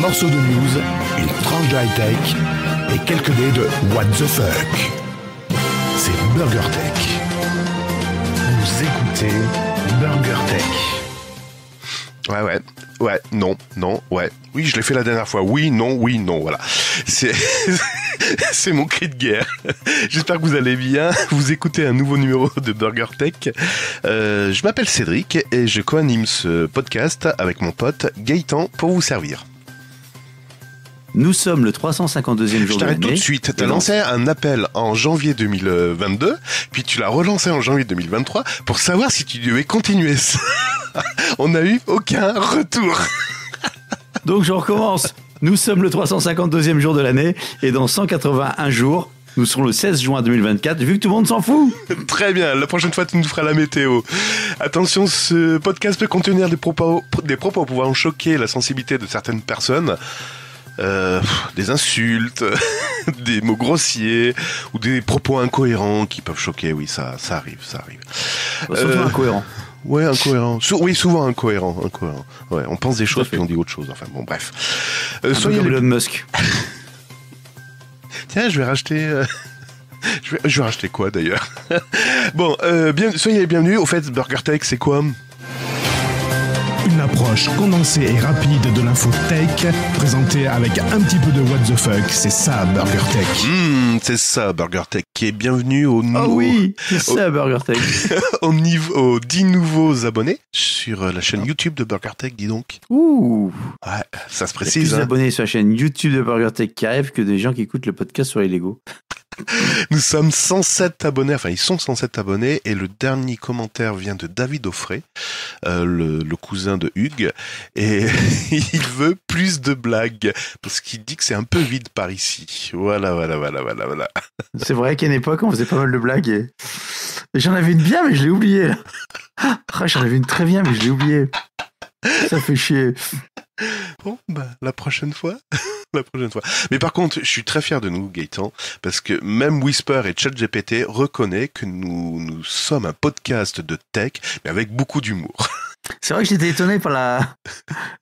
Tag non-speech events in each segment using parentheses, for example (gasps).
morceau de news, une tranche de high-tech et quelques dés de What the fuck. C'est Burger Tech. Vous écoutez Burger Tech. Ouais, ouais. Ouais, non, non, ouais. Oui, je l'ai fait la dernière fois. Oui, non, oui, non, voilà. C'est, (laughs) mon cri de guerre. J'espère que vous allez bien. Vous écoutez un nouveau numéro de Burger Tech. Euh, je m'appelle Cédric et je co-anime ce podcast avec mon pote Gaëtan pour vous servir. Nous sommes le 352e jour de Je t'arrête tout de suite. Tu as lancé un appel en janvier 2022, puis tu l'as relancé en janvier 2023 pour savoir si tu devais continuer (laughs) On n'a eu aucun retour. (laughs) Donc je recommence. Nous sommes le 352e jour de l'année et dans 181 jours, nous serons le 16 juin 2024, vu que tout le monde s'en fout. (laughs) Très bien, la prochaine fois tu nous feras la météo. Attention, ce podcast peut contenir des propos, des propos pouvant choquer la sensibilité de certaines personnes. Euh, des insultes, (laughs) des mots grossiers ou des propos incohérents qui peuvent choquer. Oui, ça, ça arrive, ça arrive. Bah, souvent euh, incohérent. Ouais, incohérent. oui, souvent incohérent, incohérent. on pense des choses puis on dit autre chose. Enfin bon, bref. Euh, soyez comme Elon Musk. (laughs) Tiens, je vais racheter. (laughs) je, vais... racheter quoi d'ailleurs Bon, bien... soyez les bienvenus. Au fait, BurgerTech, c'est quoi approche condensée et rapide de l'info tech, présentée avec un petit peu de what the fuck. C'est ça, Burger Tech. Hmm, c'est ça, Burger Tech. Et bienvenue au ah nouveau. oui, c'est au... Burger (laughs) niveau, aux 10 nouveaux abonnés sur euh, la chaîne ah. YouTube de Burger Tech, dis donc. Ouh. Ouais, ça se précise. Les hein. abonnés plus sur la chaîne YouTube de Burger Tech qui que des gens qui écoutent le podcast sur les Lego. (laughs) Nous sommes 107 abonnés, enfin ils sont 107 abonnés, et le dernier commentaire vient de David Offray, euh, le, cousin de Hugues, et (laughs) il veut plus de blagues, parce qu'il dit que c'est un peu vide par ici. Voilà, voilà, voilà, voilà, voilà. (laughs) C'est vrai qu'à une époque, on faisait pas mal de blagues, et, j'en avais une bien, mais je l'ai oubliée. Ah, ah, j'en avais une très bien, mais je l'ai oubliée. Ça fait chier. Bon, bah, la prochaine fois. (laughs) la prochaine fois. Mais par contre, je suis très fier de nous, Gaëtan, parce que même Whisper et ChatGPT reconnaissent que nous, nous sommes un podcast de tech, mais avec beaucoup d'humour. (laughs) C'est vrai que j'étais étonné par la,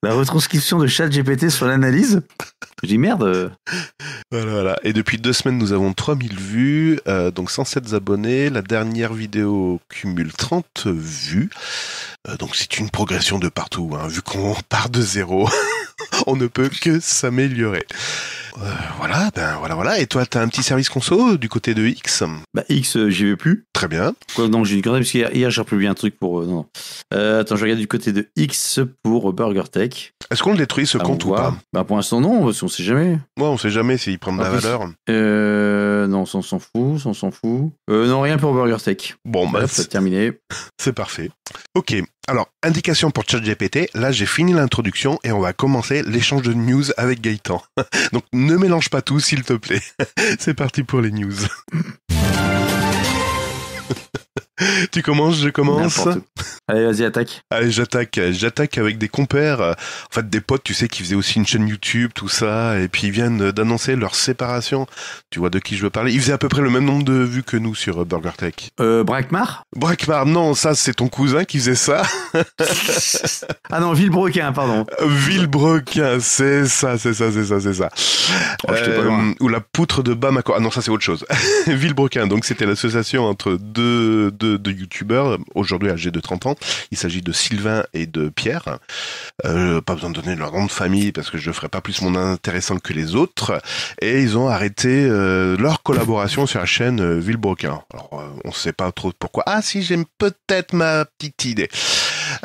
la retranscription de ChatGPT sur l'analyse. Je dis merde. Euh. voilà, Et depuis deux semaines, nous avons 3000 vues, euh, donc 107 abonnés. La dernière vidéo cumule 30 vues. Euh, donc c'est une progression de partout. Hein. Vu qu'on part de zéro, (laughs) on ne peut que s'améliorer. Euh, voilà, ben voilà, voilà. Et toi, t'as un petit service conso du côté de X Bah X, euh, j'y vais plus. Très bien. Quoi, donc j'ai une grande... parce qu'hier hier, j'ai republié un truc pour. Euh, non. attends, je regarde du côté de X pour BurgerTech. Est-ce qu'on le détruit ce ah, compte ou pas Bah pour l'instant non, parce qu'on sait jamais. Moi, on sait jamais s'ils prend de la valeur. Euh, euh, non, on s'en fout, on s'en fout. Euh, non, rien pour Burger Steak. Bon, bah, c'est terminé. (laughs) C'est parfait. Ok, alors, indication pour ChatGPT. Là, j'ai fini l'introduction et on va commencer l'échange de news avec Gaëtan. (laughs) Donc, ne mélange pas tout, s'il te plaît. (laughs) c'est parti pour les news. (laughs) tu commences, je commence. Allez, vas-y, attaque. Allez, j'attaque. J'attaque avec des compères, en fait des potes, tu sais, qui faisaient aussi une chaîne YouTube, tout ça, et puis ils viennent d'annoncer leur séparation. Tu vois de qui je veux parler Ils faisaient à peu près le même nombre de vues que nous sur BurgerTech Tech. Euh, Brackmar Brackmar, non, ça c'est ton cousin qui faisait ça. (laughs) ah non, Villebroquin pardon. Villebroquin, c'est ça, c'est ça, c'est ça, c'est ça. Oh, euh, ou la poutre de Bamako. Ah non, ça c'est autre chose. (laughs) Villebroquin, donc c'était l'association entre deux, deux de youtubeurs, aujourd'hui âgés de 30 ans. Il s'agit de Sylvain et de Pierre. Euh, pas besoin de donner leur nom de famille parce que je ne ferai pas plus mon intéressant que les autres. Et ils ont arrêté euh, leur collaboration sur la chaîne euh, Villebroquin. Alors, on ne sait pas trop pourquoi. Ah si, j'aime peut-être ma petite idée.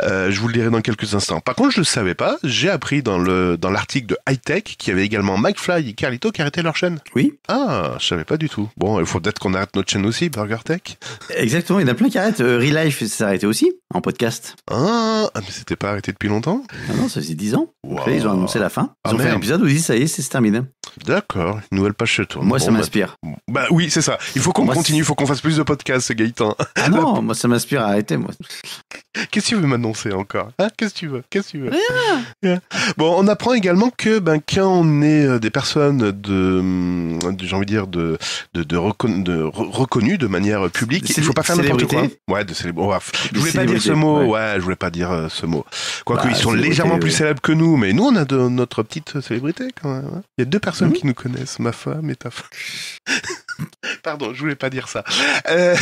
Euh, je vous le dirai dans quelques instants. Par contre, je ne savais pas, j'ai appris dans le dans l'article de High Tech qu'il y avait également McFly et Carlito qui arrêtaient leur chaîne. Oui. Ah, je savais pas du tout. Bon, il faut peut-être qu'on arrête notre chaîne aussi, Burger Tech. Exactement, il y en a plein qui arrêtent. Euh, Relife s'est arrêté aussi en podcast. Ah, ah, mais c'était pas arrêté depuis longtemps. non, ça faisait 10 ans. Après, ils ont annoncé la fin. Ils ont ah, fait un épisode où ils disent ça y est, c'est terminé. D'accord, une nouvelle page chez Moi, ça bah, m'inspire. Bah, oui, c'est ça. Il faut qu'on continue, il faut qu'on fasse plus de podcasts, Gaëtan. (laughs) Ah non, moi, ça m'inspire à arrêter, moi. Qu'est-ce que tu veux m'annoncer encore hein Qu'est-ce que tu veux Qu'est-ce que tu veux Bon, on apprend également que ben, quand on est euh, des personnes hum, de, j'ai envie de dire de de, reconnues de manière publique, il faut pas faire n'importe quoi. Ouais, de célébrité. Oh, je voulais pas dire ce mot. Ouais. je voulais pas dire euh, ce mot. Quoique qu'ils bah, ils sont légèrement plus célèbres que nous, mais nous on a notre petite célébrité quand même. Hein. Il y a deux personnes qui nous connaissent, ma femme et ta femme. (laughs) Pardon, je voulais pas dire ça. Euh,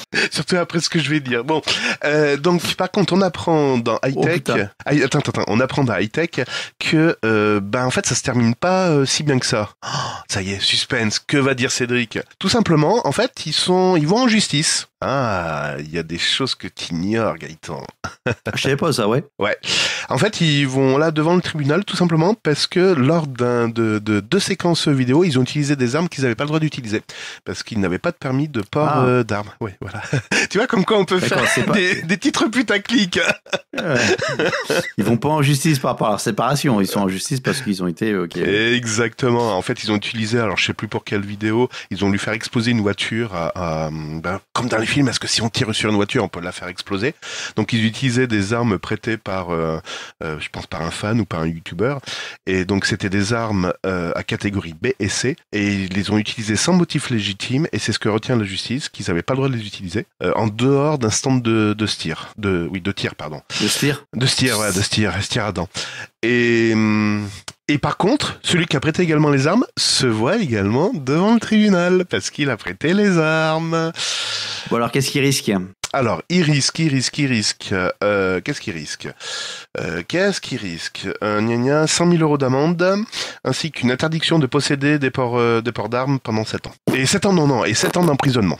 (laughs) surtout après ce que je vais dire. Bon, euh, donc par contre, on apprend dans oh, high tech. attends, attends, on apprend dans high tech que ben en fait ça se termine pas si bien que ça. (gasps) ça y est, suspense. Que va dire Cédric Tout simplement, en fait, ils sont, ils vont en justice. Ah, il y a des choses que tu ignores, Gaëtan. je savais pas ça, ouais. Ouais. En fait, ils vont là devant le tribunal tout simplement parce que lors d'un de, deux séquences vidéo, ils ont utilisé des armes qu'ils n'avaient pas le droit d'utiliser parce qu'ils n'avaient pas de permis de port ah. euh, d'armes. Oui, voilà. (laughs) tu vois comme quoi on peut faire des, titres putaclic. Ils (laughs) ils vont pas en justice par rapport séparation, ils sont en justice parce qu'ils ont été Exactement. En fait, ils ont utilisé alors je sais plus pour quelle vidéo, ils ont lui faire exploser une voiture ben, comme dans les films parce que si on tire sur une voiture, on peut la faire exploser. Donc ils utilisaient des armes prêtées par euh, euh, je pense par un fan ou par un youtubeur. Et donc c'était des armes euh, à catégorie B et C, et ils les ont utilisées sans motif légitime, et c'est ce que retient la justice, qu'ils n'avaient pas le droit de les utiliser, euh, en dehors d'un stand de, de tir, de, oui, de tir, pardon. De tir De tir, ouais, de tir, stir à dents. Et, hum, et par contre, celui qui a prêté également les armes se voit également devant le tribunal parce qu'il a prêté les armes. Bon alors qu'est-ce qu'il risque alors, il risque, il risque, il risque. Euh, qu'est-ce qu'il risque euh, Qu'est-ce qu'il risque Un gna 100 000 euros d'amende, ainsi qu'une interdiction de posséder des ports euh, d'armes pendant 7 ans. Et 7 ans, non, non, et 7 ans d'emprisonnement.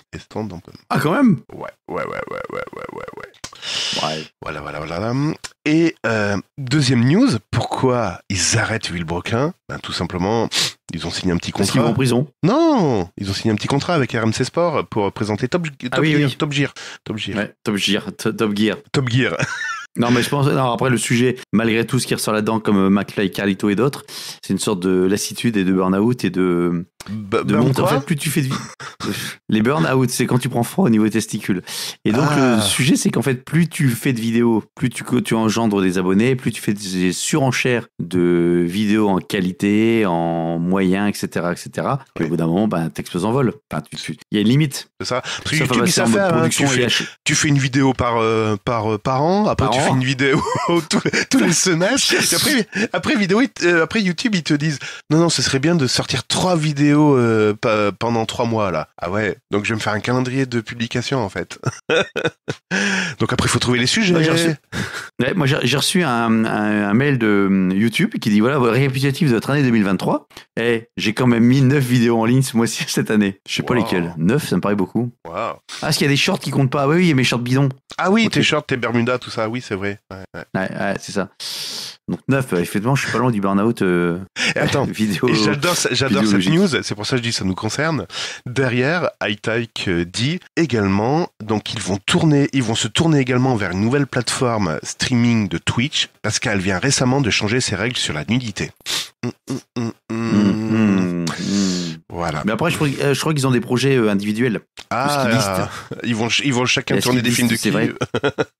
Ah, quand même Ouais, ouais, ouais, ouais, ouais, ouais, ouais. ouais. Voilà, voilà, voilà. Et deuxième news, pour pourquoi ils arrêtent Villebrequin ben, Tout simplement, ils ont signé un petit contrat. Parce en prison Non Ils ont signé un petit contrat avec RMC Sport pour présenter Top, ah Gear, Top Gear, Top Gear. Top Gear. Top Gear. Top (laughs) Gear. Non, mais je pense. Non, après, le sujet, malgré tout ce qui ressort là-dedans, comme McFly, Carlito et d'autres, c'est une sorte de lassitude et de burn-out et de bah, de en fait, plus tu fais de vie. (laughs) les burn-out, c'est quand tu prends froid au niveau testicule. Et donc, le ah. sujet, c'est qu'en fait, plus tu fais de vidéos, plus tu, tu engendres des abonnés, plus tu fais des surenchères de vidéos en qualité, en moyen etc. etc. Et au bout d'un moment, ben, t'exploses en vol. Il y a une limite. C'est ça. tu, fais, une vidéo par, euh, par, euh, par an, après tu fais une vidéo (laughs) tous, les semestres. (laughs) après, euh, après YouTube, ils te disent non, non, ce serait bien de sortir trois vidéos euh, pendant trois mois là. Ah ouais, donc je vais me faire un calendrier de publication en fait. (laughs) donc après, il faut trouver les sujets. moi, j'ai reçu un, mail de hum, YouTube qui dit voilà, récapitulatif de votre année 2023. Et eh, j'ai quand même mis 9 vidéos en ligne ce mois-ci, (laughs) cette année. Je sais pas lesquelles. 9, ça me paraît beaucoup. Ah, parce qu'il y a des shorts qui comptent pas. Oui, ah oui, il y a mes shorts bidons. Ah oui, tes shorts, tes Bermudas, tout ça. Oui, c'est vrai. c'est ça. Donc 9, euh, effectivement, je suis pas loin du burn-out euh, Attends, (laughs) vidéo. J'adore cette news, c'est pour ça que je dis ça nous concerne. Derrière, Hightech euh, dit également, donc ils vont tourner, ils vont se tourner également vers une nouvelle plateforme streaming de Twitch, parce qu'elle vient récemment de changer ses règles sur la nudité. Hum, hum, hum, voilà. Mais après, euh, je crois, qu'ils ont des projets euh, individuels. Ah, ils, vont, ils vont chacun tourner des films de qui vrai.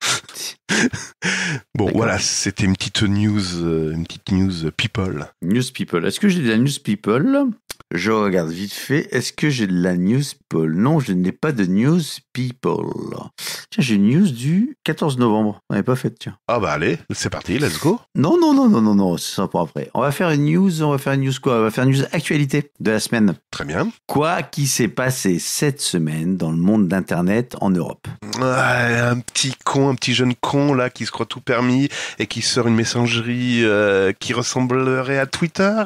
(laughs) (laughs) bon, voilà, c'était une petite news, euh, une petite news people. News people. Est-ce que j'ai de la news people je regarde vite fait. Est-ce que j'ai de la news, Paul Non, je n'ai pas de news, people. Tiens, j'ai une news du 14 novembre. On n'avait pas fait, tiens. Ah bah allez, c'est parti, let's go. Non, non, non, non, non, non, c'est pas après. On va faire une news, on va faire une news quoi On va faire une news actualité de la semaine. Très bien. Quoi qui s'est passé cette semaine dans le monde d'Internet en Europe Un petit con, un petit jeune con là qui se croit tout permis et qui sort une messagerie euh, qui ressemblerait à Twitter.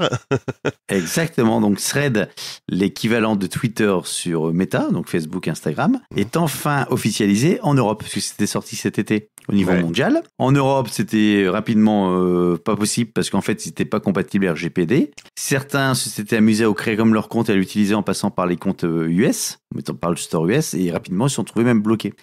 (laughs) Exactement, donc Thread, l'équivalent de Twitter sur Meta, donc Facebook, Instagram, est enfin officialisé en Europe, puisque c'était sorti cet été au niveau mondial. En Europe, c'était rapidement euh, pas possible parce qu'en fait, c'était pas compatible RGPD. Certains s'étaient amusés à créer comme leur compte et à l'utiliser en passant par les comptes US, euh, en mettant par le store US, et rapidement, ils se sont trouvés même bloqués.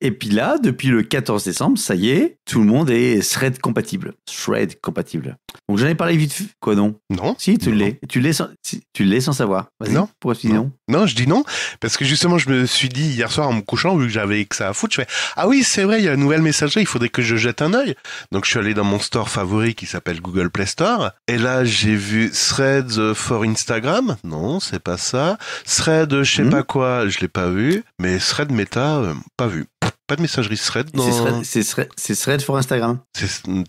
Et puis là, depuis le 14 décembre, ça y est, tout le monde est Thread compatible. Thread compatible. Donc j'en ai parlé vite, quoi, non Non. Si, tu l'es. Tu l'es sans, tu sans savoir. Non. Pourquoi tu dis non non, je dis non, parce que justement, je me suis dit hier soir en me couchant, vu que j'avais que ça à foutre, je fais Ah oui, c'est vrai, il y a une nouvelle maison il faudrait que je jette un oeil. Donc je suis allé dans mon store favori qui s'appelle Google Play Store, et là j'ai vu Threads for Instagram, non c'est pas ça, Threads, je sais hmm. pas quoi, je l'ai pas vu, mais Threads Meta, euh, pas vu pas de messagerie Thread C'est thread, for Instagram.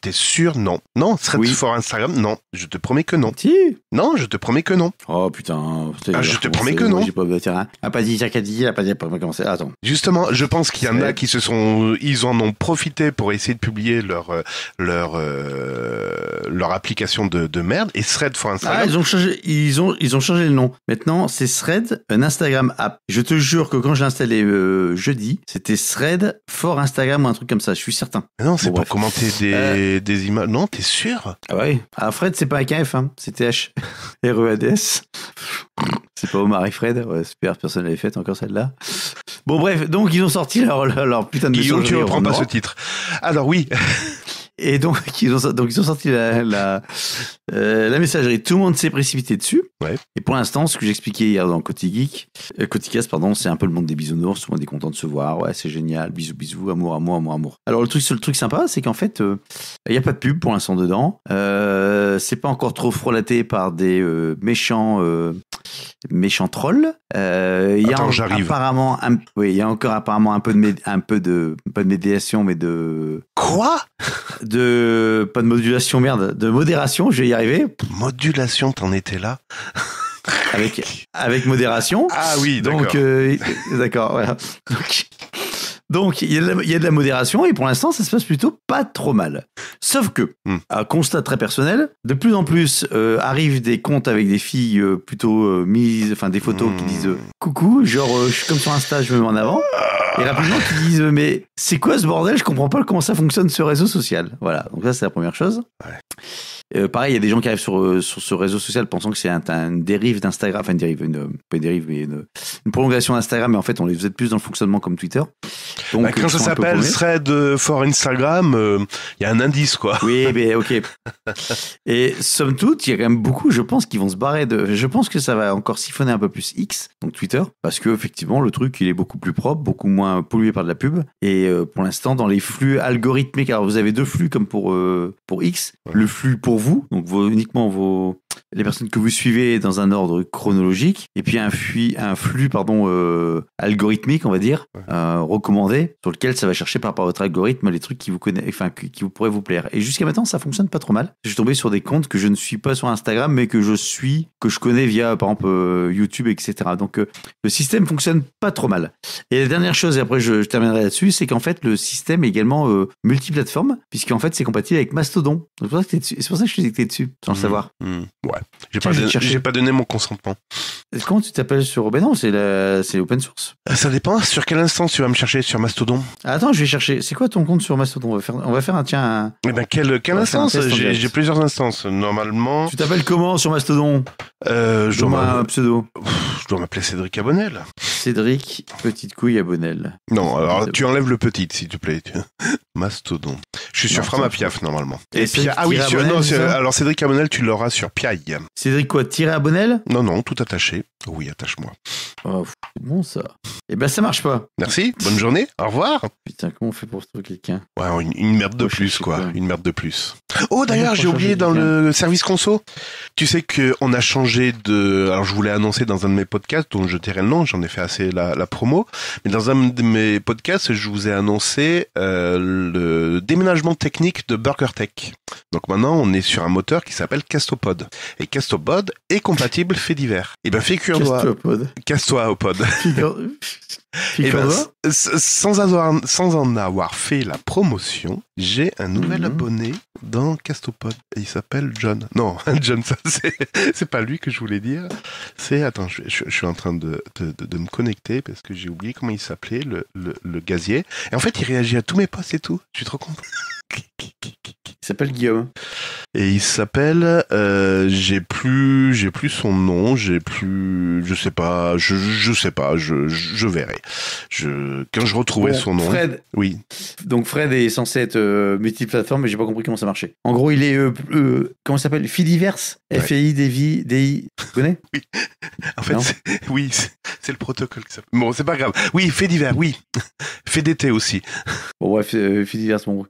T'es sûr Non. Non, Thread for Instagram Non. Je te promets que non. Non, je te promets que non. Oh putain. Ah, je te promets que non. J'ai pas, ah, pas dit, a dit, pas dit, va commencer. Attends. Justement, je pense qu'il y en a qui se sont. Euh, ils en ont profité pour essayer de publier leur, euh, leur, euh, leur application de, merde. Et Thread for ah, Instagram. Ah, ils ont changé, ils ont, ils ont changé le nom. Maintenant, c'est Thread, un Instagram app. Je te jure que quand j'ai installé jeudi, c'était Thread Fort Instagram ou un truc comme ça, je suis certain. non, c'est pour commenter des, euh. des images. Non, t'es sûr Ah oui. Ah, Fred, c'est pas avec un hein. c'est T-H-R-E-A-D-S. (laughs) E c'est pas Omar et Fred. Ouais, super, personne n'avait fait encore celle-là. Bon, bref, donc ils ont sorti leur, leur, putain de message. tu reprends pas ce titre. Alors oui. Et (laughs) donc, ils ont, donc, ils sorti euh, la, messagerie. Tout le monde s'est précipité dessus. Et pour l'instant, ce que j'expliquais hier dans Côté Geek, euh, pardon, c'est un peu le monde des bisounours. Tout le monde est content de se voir. Ouais, c'est génial. Bisous, bisous. Amour, amour, amour, amour. Alors, le truc, le truc sympa, c'est qu'en fait, euh, il y n'y a pas de pub pour l'instant dedans. c'est pas encore trop frelaté par des méchants méchant troll. Euh, il y a apparemment oui, il y a encore apparemment un peu de un peu de pas de médiation mais de quoi De pas de modulation merde, de modération, je vais y arriver. Modulation, t'en étais là. avec avec modération. Ah oui, d'accord. Donc euh, d'accord, voilà. Donc, il y, a de la modération et pour l'instant, ça se passe plutôt pas trop mal. Sauf que, hmm. constat très personnel, de plus en plus euh, arrivent des comptes avec des filles euh, plutôt euh, mises, enfin des photos hmm. qui disent coucou, genre je suis comme sur Insta, je me mets en avant. Il y a qui disent mais c'est quoi ce bordel Je comprends pas comment ça fonctionne ce réseau social. Voilà, donc ça c'est la première chose. Euh, pareil, il y a des gens qui arrivent sur, euh, sur ce réseau social pensant que c'est un, une dérive d'Instagram, enfin une dérive, une, euh, pas une dérive, mais une, prolongation d'Instagram, mais en fait on les faisait plus dans le fonctionnement comme Twitter. Donc, bah, quand ça s'appelle thread for Instagram, il y a un indice quoi. Oui, (laughs) mais ok. Et somme toute, il y a quand même beaucoup, je pense, qui vont se barrer de. Je pense que ça va encore siphonner un peu plus X, donc Twitter, parce que effectivement le truc il est beaucoup plus propre, beaucoup moins pollué par de la pub. Et euh, pour l'instant, dans les flux algorithmiques, alors vous avez deux flux comme pour, euh, pour X, le flux pour vous, donc uniquement vos, les personnes que vous suivez dans un ordre chronologique et puis un, fui, un flux pardon, euh, algorithmique, on va dire, euh, recommandé, sur lequel ça va chercher par rapport à votre algorithme les trucs qui vous, connaissent enfin, qui, vous pourraient vous plaire. Et jusqu'à maintenant, ça fonctionne pas trop mal. j'ai tombé sur des comptes que je ne suis pas sur Instagram, mais que je suis, que je connais via, par exemple, euh, YouTube, etc. Donc, le système fonctionne pas trop mal. Et la dernière chose, et après je, terminerai là-dessus, c'est qu'en fait, le système est également multiplateforme, puisqu'en fait, c'est compatible avec Mastodon. C'est pour ça que je que je suis dessus, sans le mmh. savoir. Mmh. Ouais. J'ai pas, donné, pas donné mon consentement. Comment tu t'appelles sur. Ben non, c'est la... open source. Euh, ça dépend. Sur quelle instance tu vas me chercher Sur Mastodon ah, Attends, je vais chercher. C'est quoi ton compte sur Mastodon on va, faire... on va faire un tiens. Eh ben, quelle, instance J'ai plusieurs instances. Normalement. Tu t'appelles comment sur Mastodon euh, je un pseudo. Je dois m'appeler Cédric Abonnel. Cédric Petite Couille Abonnel. Non, alors tu enlèves le petit, s'il te plaît. Mastodon. Je suis sur Framapiaf normalement. Et, puis ah oui, alors Cédric Abonnel, tu l'auras sur Piaille. Cédric quoi Tiré Abonnel Non, non, tout attaché. Oui, attache-moi. Oh, bon ça. Eh ben ça marche pas. Merci, bonne journée, au revoir. Putain, comment on fait pour trouver quelqu'un Ouais, une, merde de plus quoi, une merde de plus. Oh d'ailleurs, j'ai oublié dans le service conso. Tu sais que on a changé de alors je voulais annoncer dans un de mes podcasts dont je dirai le nom, j'en ai fait assez la, promo, mais dans un de mes podcasts, je vous ai annoncé euh, le déménagement technique de BurgerTech. Donc maintenant, on est sur un moteur qui s'appelle Castopod et Castopod est compatible fait divers. Et eh ben figure Casse-toi au pod. (laughs) Eh ben, sans, avoir, sans en avoir fait la promotion, j'ai un nouvel mhm. abonné dans Castopod. Il s'appelle John. Non, (laughs) John, c'est pas lui que je voulais dire. C'est. Attends, je, suis en train de, de, me connecter parce que j'ai oublié comment il s'appelait, le, le, le, gazier. Et en fait, il réagit à tous mes posts et tout. Je suis trop content. Il s'appelle Guillaume. Et il s'appelle, euh, j'ai plus, j'ai plus son nom, j'ai plus, je sais pas, je, je sais pas, je, verrai. Je, quand je retrouverai son nom. Fred. Oui. Donc Fred est censé être euh, multiplateforme, mais j'ai pas compris comment ça marchait. En gros, il est, euh, comment s'appelle, Fidiverse. Ouais. F I D V I. Vous connaissez (laughs) Oui. En fait, c'est, oui, c'est le protocole s'appelle. Bon, c'est pas grave. Oui, Fidiverse. oui. (laughs) Fait e aussi. Bon, bref, Fidiverse mon gros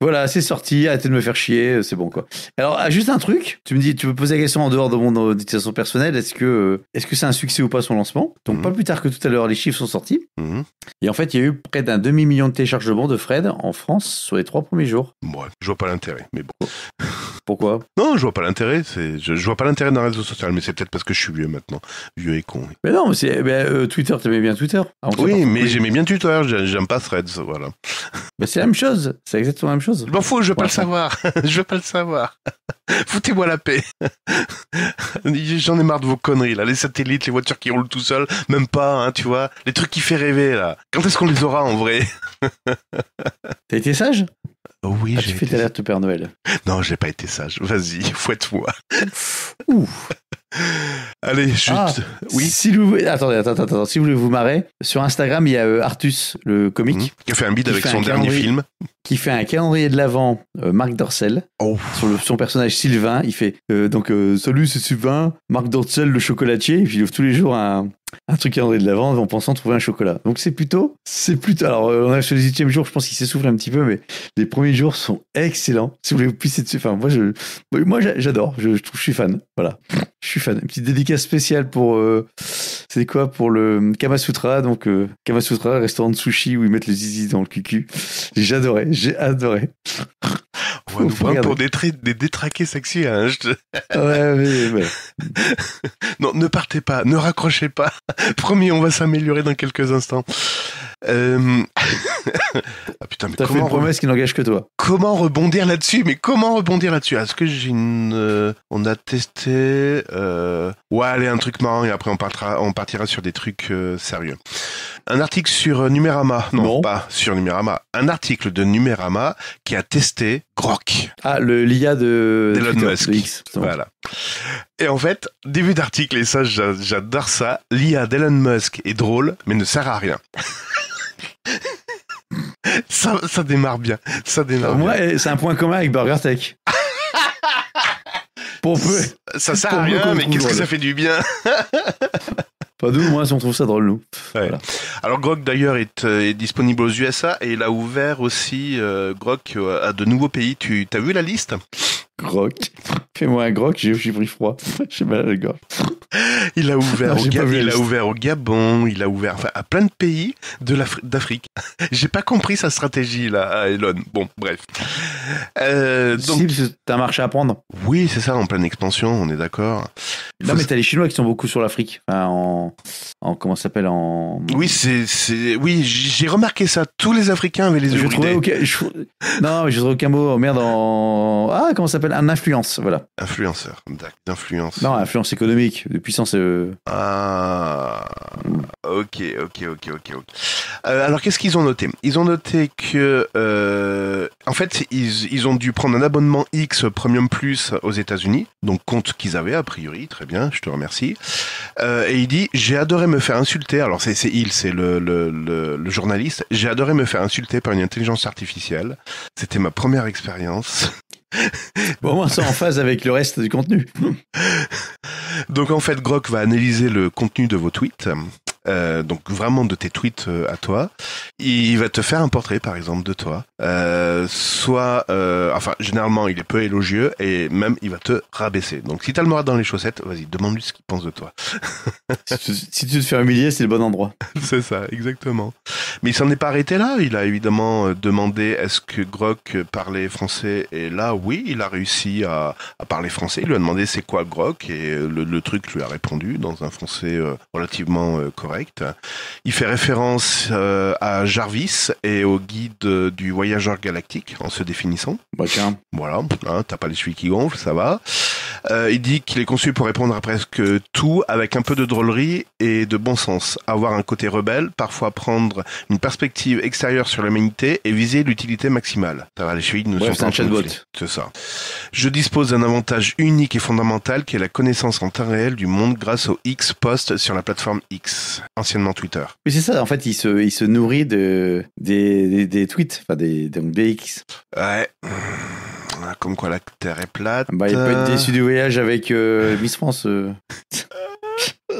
voilà, c'est sorti, arrêtez de me faire chier, c'est bon quoi. Alors, ah, juste un truc, tu me dis, tu peux poser la question en dehors de mon euh, utilisation personnelle, euh, est-ce que c'est un succès ou pas son lancement Donc, mhm. pas plus tard que tout à l'heure, les chiffres sont sortis. Mhm. Et en fait, il y a eu près d'un demi-million de téléchargements de Fred en France sur les trois premiers jours. Ouais, je vois pas l'intérêt, mais bon. (laughs) Pourquoi Non, je vois pas l'intérêt. C'est, je, vois pas l'intérêt d'un réseau social, mais c'est peut-être parce que je suis vieux maintenant, vieux et con. Mais non, mais c'est, eh ben, euh, Twitter, t'aimais bien Twitter. Ah, oui, mais j'aimais bien Twitter. J'aime pas Threads, voilà. Mais c'est la même chose. C'est exactement la même chose. Je m'en (laughs) Je veux pas le savoir. je veux pas le savoir. Foutez-moi la paix. (laughs) J'en ai marre de vos conneries là. Les satellites, les voitures qui roulent tout seuls, même pas, hein, tu vois. Les trucs qui fait rêver là. Quand est-ce qu'on les aura en vrai T'as été sage Oh oui, ah, j'ai. Tu fais tout Père Noël. Non, j'ai pas été sage. Vas-y, (laughs) fouette-moi. (laughs) Allez, chute. Ah, oui. Si vous... Attendez, attends, attends, Si vous voulez vous marrer, sur Instagram, il y a euh, Artus, le comique. Mhm. Qui a fait un bid avec son dernier film. Qui fait un calendrier de l'avant, euh, Marc Dorcel. Oh. Sur le, son personnage Sylvain, il fait euh, donc Salut, c'est Sylvain, Marc Dorcel, le chocolatier. il ouvre tous les jours un, un truc calendrier de l'avant en pensant trouver un chocolat. Donc c'est plutôt, c'est plutôt. Alors euh, on a sur le huitième e jour, je pense qu'il s'essouffle un petit peu, mais les premiers jours sont excellents. Si vous voulez, vous puissiez dessus. Enfin, moi, je, moi, j'adore. Je, suis fan. Voilà, je suis fan. Une petite dédicace spéciale pour, euh, c'est quoi pour le Kamasutra. Donc euh, Kamasutra, restaurant de sushi où ils mettent le zizi dans le j'ai adoré j'ai adoré. On va nous prendre pour des, des détraqués sexy. Hein, (laughs) non, ne partez pas, ne raccrochez pas. (laughs) Promis, on va s'améliorer dans quelques instants. Euh... (laughs) (laughs) ah putain, mais T'as fait une promesse qui n'engage que toi. Comment rebondir là-dessus Mais comment rebondir là-dessus Est-ce que j'ai une. Euh, on a testé. Euh, ouais, allez, un truc marrant et après on, partira, on partira sur des trucs euh, sérieux. Un article sur Numérama. Non, pas sur Numérama. Un article de Numérama qui a testé Grok. Ah, le l'IA de. Elon Musk. voilà. Et en fait, début d'article, et ça j'adore ça, l'IA d'Elon Musk est drôle mais ne sert à rien. (laughs) ça, démarre bien. Ça démarre Moi, c'est un point commun avec Burger Tech. (laughs) Pour peu. Ça, sert à rien, mais qu'est-ce que ça fait du bien (laughs) Pas nous, moi, si on trouve ça drôle, nous. Alors, Grog, d'ailleurs, est, euh, disponible aux USA et il a ouvert aussi euh, Grok euh, à de nouveaux pays. Tu as vu la liste Grog Fais-moi un groc, j'ai pris froid. (laughs) j'ai mal à la Il a ouvert, au, a ouvert au Gabon, il a ouvert à plein de pays d'Afrique. (laughs) j'ai pas compris sa stratégie là, Elon. Bon, bref. Euh, c'est un marché à prendre. Oui, c'est ça, en pleine expansion, on est d'accord. Non, mais t'as les Chinois qui sont beaucoup sur l'Afrique. Enfin, en... Comment s'appelle en... Oui, Oui, j'ai remarqué ça. Tous les Africains avaient les yeux je trouvais Non, je aucun mot. Oh, merde, en. Ah, comment s'appelle Un influence, voilà. Influenceur, d'influence. Non, influence économique, de puissance. Euh, ah, ok, ok, ok, ok. Euh, alors, qu'est-ce qu'ils ont noté Ils ont noté que, euh, en fait, ils, ont dû prendre un abonnement X Premium Plus aux États-Unis, donc compte qu'ils avaient a priori, très bien, je te remercie. et il dit J'ai adoré me faire insulter, alors c'est il, c'est le journaliste, j'ai adoré me faire insulter par une intelligence artificielle. C'était ma première expérience bon, moi moins, en phase avec le reste du contenu. Donc, en fait, Grok va analyser le contenu de vos tweets euh, donc vraiment de tes tweets euh, à toi. Il va te faire un portrait, par exemple, de toi. Euh, soit, enfin, généralement, il est peu élogieux et même il va te rabaisser. Donc, si t'as le moral dans les chaussettes, vas-y, demande-lui ce qu'il pense de toi. (laughs) si, tu, te fais humilier, c'est le bon endroit. (laughs) c'est ça, exactement. Mais il s'en est pas arrêté là. Il a évidemment demandé est-ce que Grok parlait français et là, oui, il a réussi à, parler français. Il lui a demandé c'est quoi Grok et le, truc lui a répondu dans un français relativement correct. Il fait référence euh, à Jarvis et au guide du voyageur galactique en se définissant. Bah, voilà, hein, t'as pas les chevilles qui gonflent, ça va. Euh, il dit qu'il est conçu pour répondre à presque tout avec un peu de drôlerie et de bon sens. Avoir un côté rebelle, parfois prendre une perspective extérieure sur l'humanité et viser l'utilité maximale. Ça va, les chevilles nous ouais, sont C'est ça. Je dispose d'un avantage unique et fondamental qui est la connaissance en temps réel du monde grâce aux X-Post sur la plateforme X anciennement Twitter. Oui, c'est ça. En fait, il se, il se nourrit de, des, des, tweets, enfin des, donc des X. Ouais. Ah, comme quoi la Terre est plate. Bah, il peut être déçu du voyage avec euh, Miss France. Euh. (laughs)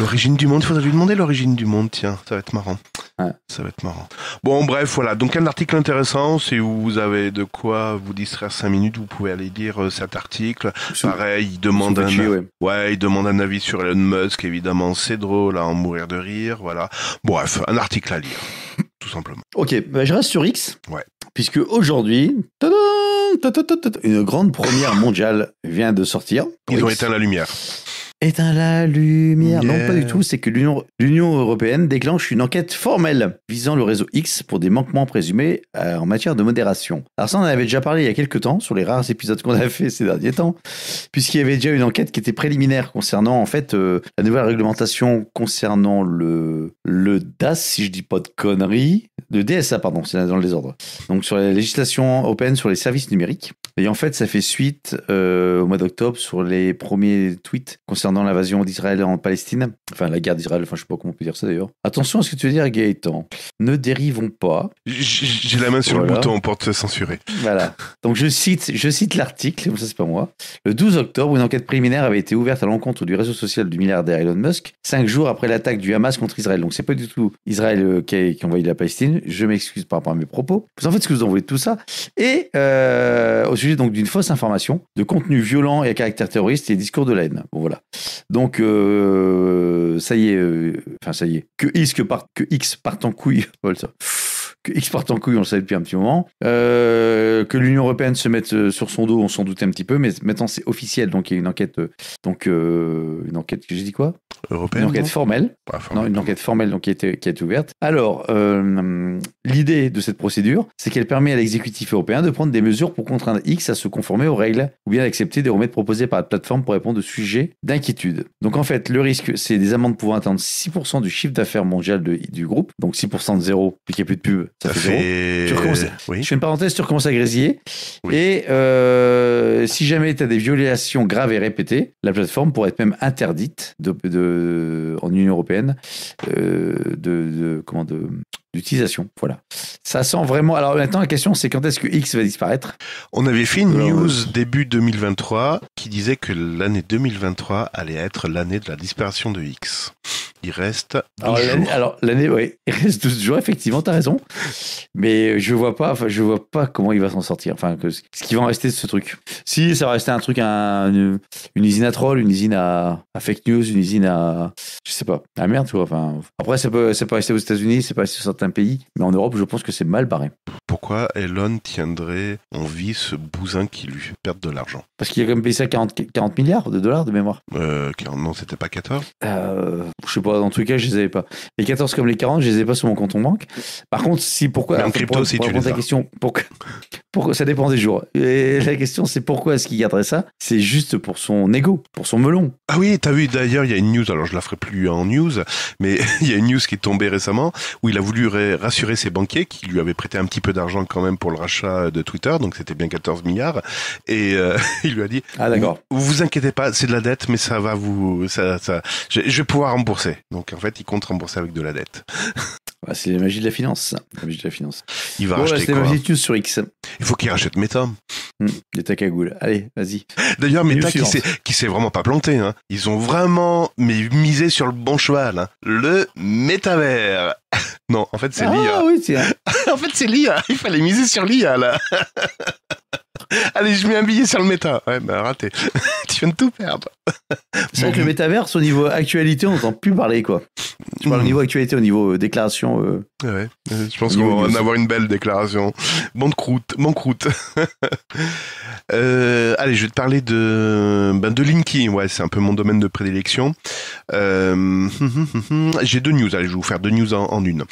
L'origine du monde, il faudrait lui demander l'origine du monde, tiens, ça va être marrant. Ouais. Ça va être marrant. Bon, bref, voilà. Donc, un article intéressant. Si vous avez de quoi vous distraire cinq minutes, vous pouvez aller lire euh, cet article. Pareil, il demande un, ouais. demande un avis sur Elon Musk, évidemment. C'est drôle à en mourir de rire, voilà. Bref, un article à lire. tout simplement. Ok, bah, je reste sur X. Ouais. Puisque aujourd'hui, une grande première mondiale vient de sortir. Ils ont éteint la lumière. Éteins la lumière. Non, pas du tout. C'est que l'Union européenne déclenche une enquête formelle visant le réseau X pour des manquements présumés euh, en matière de modération. Alors ça, on en avait déjà parlé il y a quelques temps sur les rares épisodes qu'on a fait ces derniers temps, puisqu'il y avait déjà une enquête qui était préliminaire concernant en fait euh, la nouvelle réglementation concernant le le DAS, si je dis pas de conneries, le DSA pardon, c'est dans les ordres. Donc sur la législation européenne sur les services numériques. Et en fait, ça fait suite euh, au mois d'octobre sur les premiers tweets concernant pendant l'invasion d'Israël en Palestine, enfin la guerre d'Israël, enfin je sais pas comment on peut dire ça d'ailleurs. Attention à ce que tu veux dire Gaëtan, ne dérivons pas. J'ai la main sur le bouton pour te censurer Voilà. Donc je cite, je cite l'article, ça c'est pas moi. Le 12 octobre, une enquête préliminaire avait été ouverte à l'encontre du réseau social du milliardaire Elon Musk, cinq jours après l'attaque du Hamas contre Israël. Donc c'est pas du tout Israël euh, qui a, qui la Palestine. Je m'excuse par rapport à mes propos. Vous en faites ce que vous envoyez de tout ça. Et euh, au sujet donc d'une fausse information, de contenu violent et à caractère terroriste et discours de la haine. Bon voilà. Donc, euh, ça y est, euh, enfin, ça y est. Que X, que, par, que X part en couille. (laughs) Voilà export en couille, on le savait depuis un petit moment. Euh, que l'Union européenne se mette euh, sur son dos, on s'en doutait un petit peu, mais maintenant c'est officiel, donc il y a une enquête. Euh, donc une enquête, j'ai dit quoi Européenne. Une enquête formelle. Non, une enquête formelle donc qui a été, qui est ouverte. Alors l'idée de cette procédure, c'est qu'elle permet à l'exécutif européen de prendre des mesures pour contraindre X à se conformer aux règles ou bien accepter des remèdes proposés par la plateforme pour répondre aux sujets d'inquiétude. Donc en fait, le risque, c'est des amendes pouvant atteindre 6% du chiffre d'affaires mondial de, du groupe, donc 6% de zéro, qu'il n'y a plus de pub, ça, fait, Je fais une parenthèse, tu recommences à grésiller. Et euh, si jamais tu as des violations graves et répétées, la plateforme pourrait être même interdite de, en Union européenne euh, de, comment de, d'utilisation. Voilà. Ça sent vraiment. Alors maintenant, la question, c'est quand est-ce que X va disparaître On avait fait une news euh, début 2023 qui disait que l'année 2023 allait être l'année de la disparition de X. Il reste 12 alors, jours. Alors, l'année, oui. il reste 12 jours, effectivement, tu as raison. Mais je vois pas, enfin, je vois pas comment il va s'en sortir. Enfin, que, ce qui va en rester de ce truc. Si, ça va rester un truc, un, une, usine à troll, une usine à, fake news, une usine à. Je sais pas, à merde, tu Enfin, après, ça peut, ça peut rester aux États-Unis, ça peut rester sur certains pays. Mais en Europe, je pense que c'est mal barré. Pourquoi Elon tiendrait en vie ce bousin qui lui fait de l'argent Parce qu'il a quand même payé ça 40, milliards de dollars de mémoire. Euh, non, c'était pas 14 euh, Je sais pas dans tout cas, je les avais pas. Les 14 comme les 40, je les ai pas sur mon compte en banque. Par contre, si pourquoi. crypto, si tu La question, (laughs) ça dépend des jours. Et la question, c'est pourquoi est-ce qu'il garderait ça C'est juste pour son ego, pour son melon. Ah oui, t'as vu, d'ailleurs, il y a une news, alors je la ferai plus en news, mais (laughs) il y a une news qui est tombée récemment où il a voulu rassurer ses banquiers qui lui avaient prêté un petit peu d'argent quand même pour le rachat de Twitter, donc c'était bien 14 milliards. Et euh, (laughs) il lui a dit Ah d'accord. Vous, vous inquiétez pas, c'est de la dette, mais ça va vous. Ça, je vais pouvoir rembourser. Donc en fait, il compte rembourser avec de la dette. (laughs) c'est la magie de la finance, la magie de la finance. Il va racheter C'est la magie sur X. Il faut qu'il rachète Meta. Mmh, à Allez, vas-y. D'ailleurs, Meta qui s'est, s'est vraiment pas planté. Hein. Ils ont vraiment misé sur le bon cheval. Hein. Le métavers. (laughs) non, en fait, c'est ah, l'IA. (laughs) en fait, c'est l'IA. Il fallait miser sur l'IA, là. (laughs) Allez, je mets un billet sur le méta. Ouais, bah raté. (laughs) tu viens de tout perdre. C'est vrai que le métaverse, au niveau actualité, on n'entend plus parler, quoi. Je parle au niveau actualité, au niveau euh, déclaration. Euh. Ouais, je pense qu'on va en avoir une belle déclaration. Bande croûte, croûte. (laughs) euh, allez, je vais te parler de, ben, de Linky. Ouais, c'est un peu mon domaine de prédilection. Euh, j'ai deux news. Allez, je vais vous faire deux news en, en une.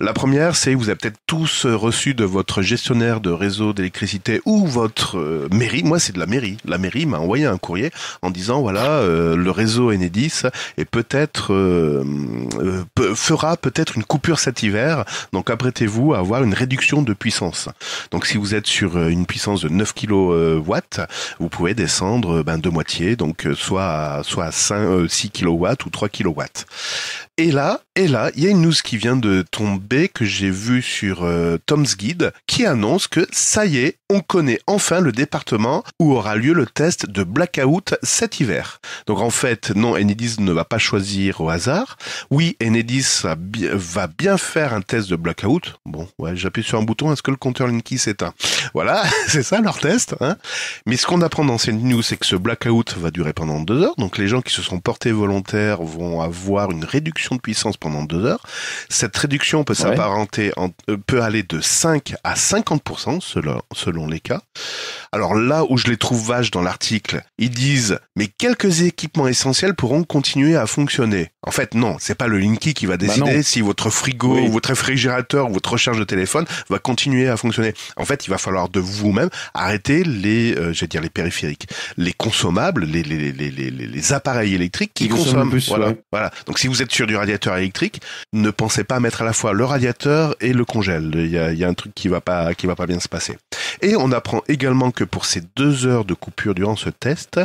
La première, c'est vous avez peut-être tous reçu de votre gestionnaire de réseau d'électricité ou votre euh, mairie, Moi, c'est de la mairie. La mairie m'a envoyé un courrier en disant voilà, euh, le réseau Enedis et peut-être euh, fera peut-être une coupure cet hiver. Donc apprêtez-vous à avoir une réduction de puissance. Donc si vous êtes sur une puissance de 9 kW, vous pouvez descendre ben, de moitié, donc soit soit 5, 6 kW ou 3 kW. Et là, et là, il y a une news qui vient de tomber que j'ai vue sur Tom's Guide qui annonce que ça y est, on connaît enfin enfin le département où aura lieu le test de blackout cet hiver. Donc en fait, non, Enedis ne va pas choisir au hasard. Oui, Enedis va bien faire un test de blackout. Bon, ouais, j'appuie sur un bouton, est-ce que le compteur Linky s'éteint Voilà, (laughs) c'est ça leur test. Hein Mais ce qu'on apprend dans cette news, c'est que ce blackout va durer pendant deux heures. Donc les gens qui se sont portés volontaires vont avoir une réduction de puissance pendant deux heures. Cette réduction peut s'apparenter, euh, peut aller de 5 à 50% selon les cas. Alors là où je les trouve vaches dans l'article, ils disent mais quelques équipements essentiels pourront continuer à fonctionner. En fait, non, c'est pas le Linky qui va bah décider si votre frigo ou votre réfrigérateur ou votre recharge de téléphone va continuer à fonctionner. En fait, il va falloir de vous-même arrêter les, euh, j'allais dire les périphériques, les consommables, les appareils électriques qui, consomment. voilà, Donc si vous êtes sur du radiateur électrique, ne pensez pas à mettre à la fois le radiateur et le congèle. Il y a, un truc qui va pas qui va pas bien se passer. Et on apprend également que pour ces deux heures de coupure durant ce test,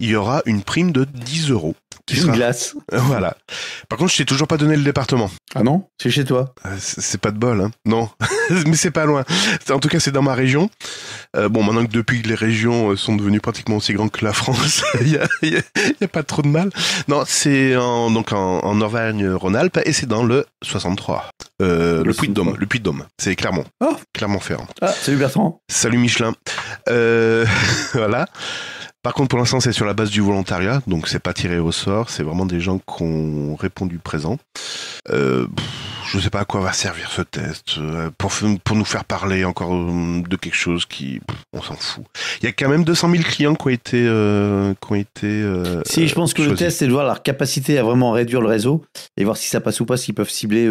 il y aura une prime de 10 euros. Une glace. (laughs) Voilà. Par contre, je t'ai toujours pas donné le département. Ah non C'est chez toi euh, C'est pas de bol, hein Non. (laughs) Mais c'est pas loin. En tout cas, c'est dans ma région. Euh, bon, maintenant que depuis les régions euh, sont devenues pratiquement aussi grandes que la (laughs) France, il n'y a, pas trop de mal. Non, c'est en, donc en, en rhône alpes et c'est dans le 63. le Puy-de-Dôme. Le Puy-de-Dôme. C'est Clermont. Ah. Clermont-Ferrand. Ah, salut Bertrand. Salut Michelin. Euh, (laughs) voilà. Par contre, pour l'instant, c'est sur la base du volontariat, donc c'est pas tiré au sort, c'est vraiment des gens qui ont répondu présent. Euh, je ne sais pas à quoi va servir ce test. Euh, pour, pour nous faire parler encore euh, de quelque chose qui. On s'en fout. Il y a quand même 200 000 clients qui ont été. Euh, qui ont été euh, si, je pense que le test, c'est de voir leur capacité à vraiment réduire le réseau et voir si ça passe ou pas, s'ils peuvent cibler.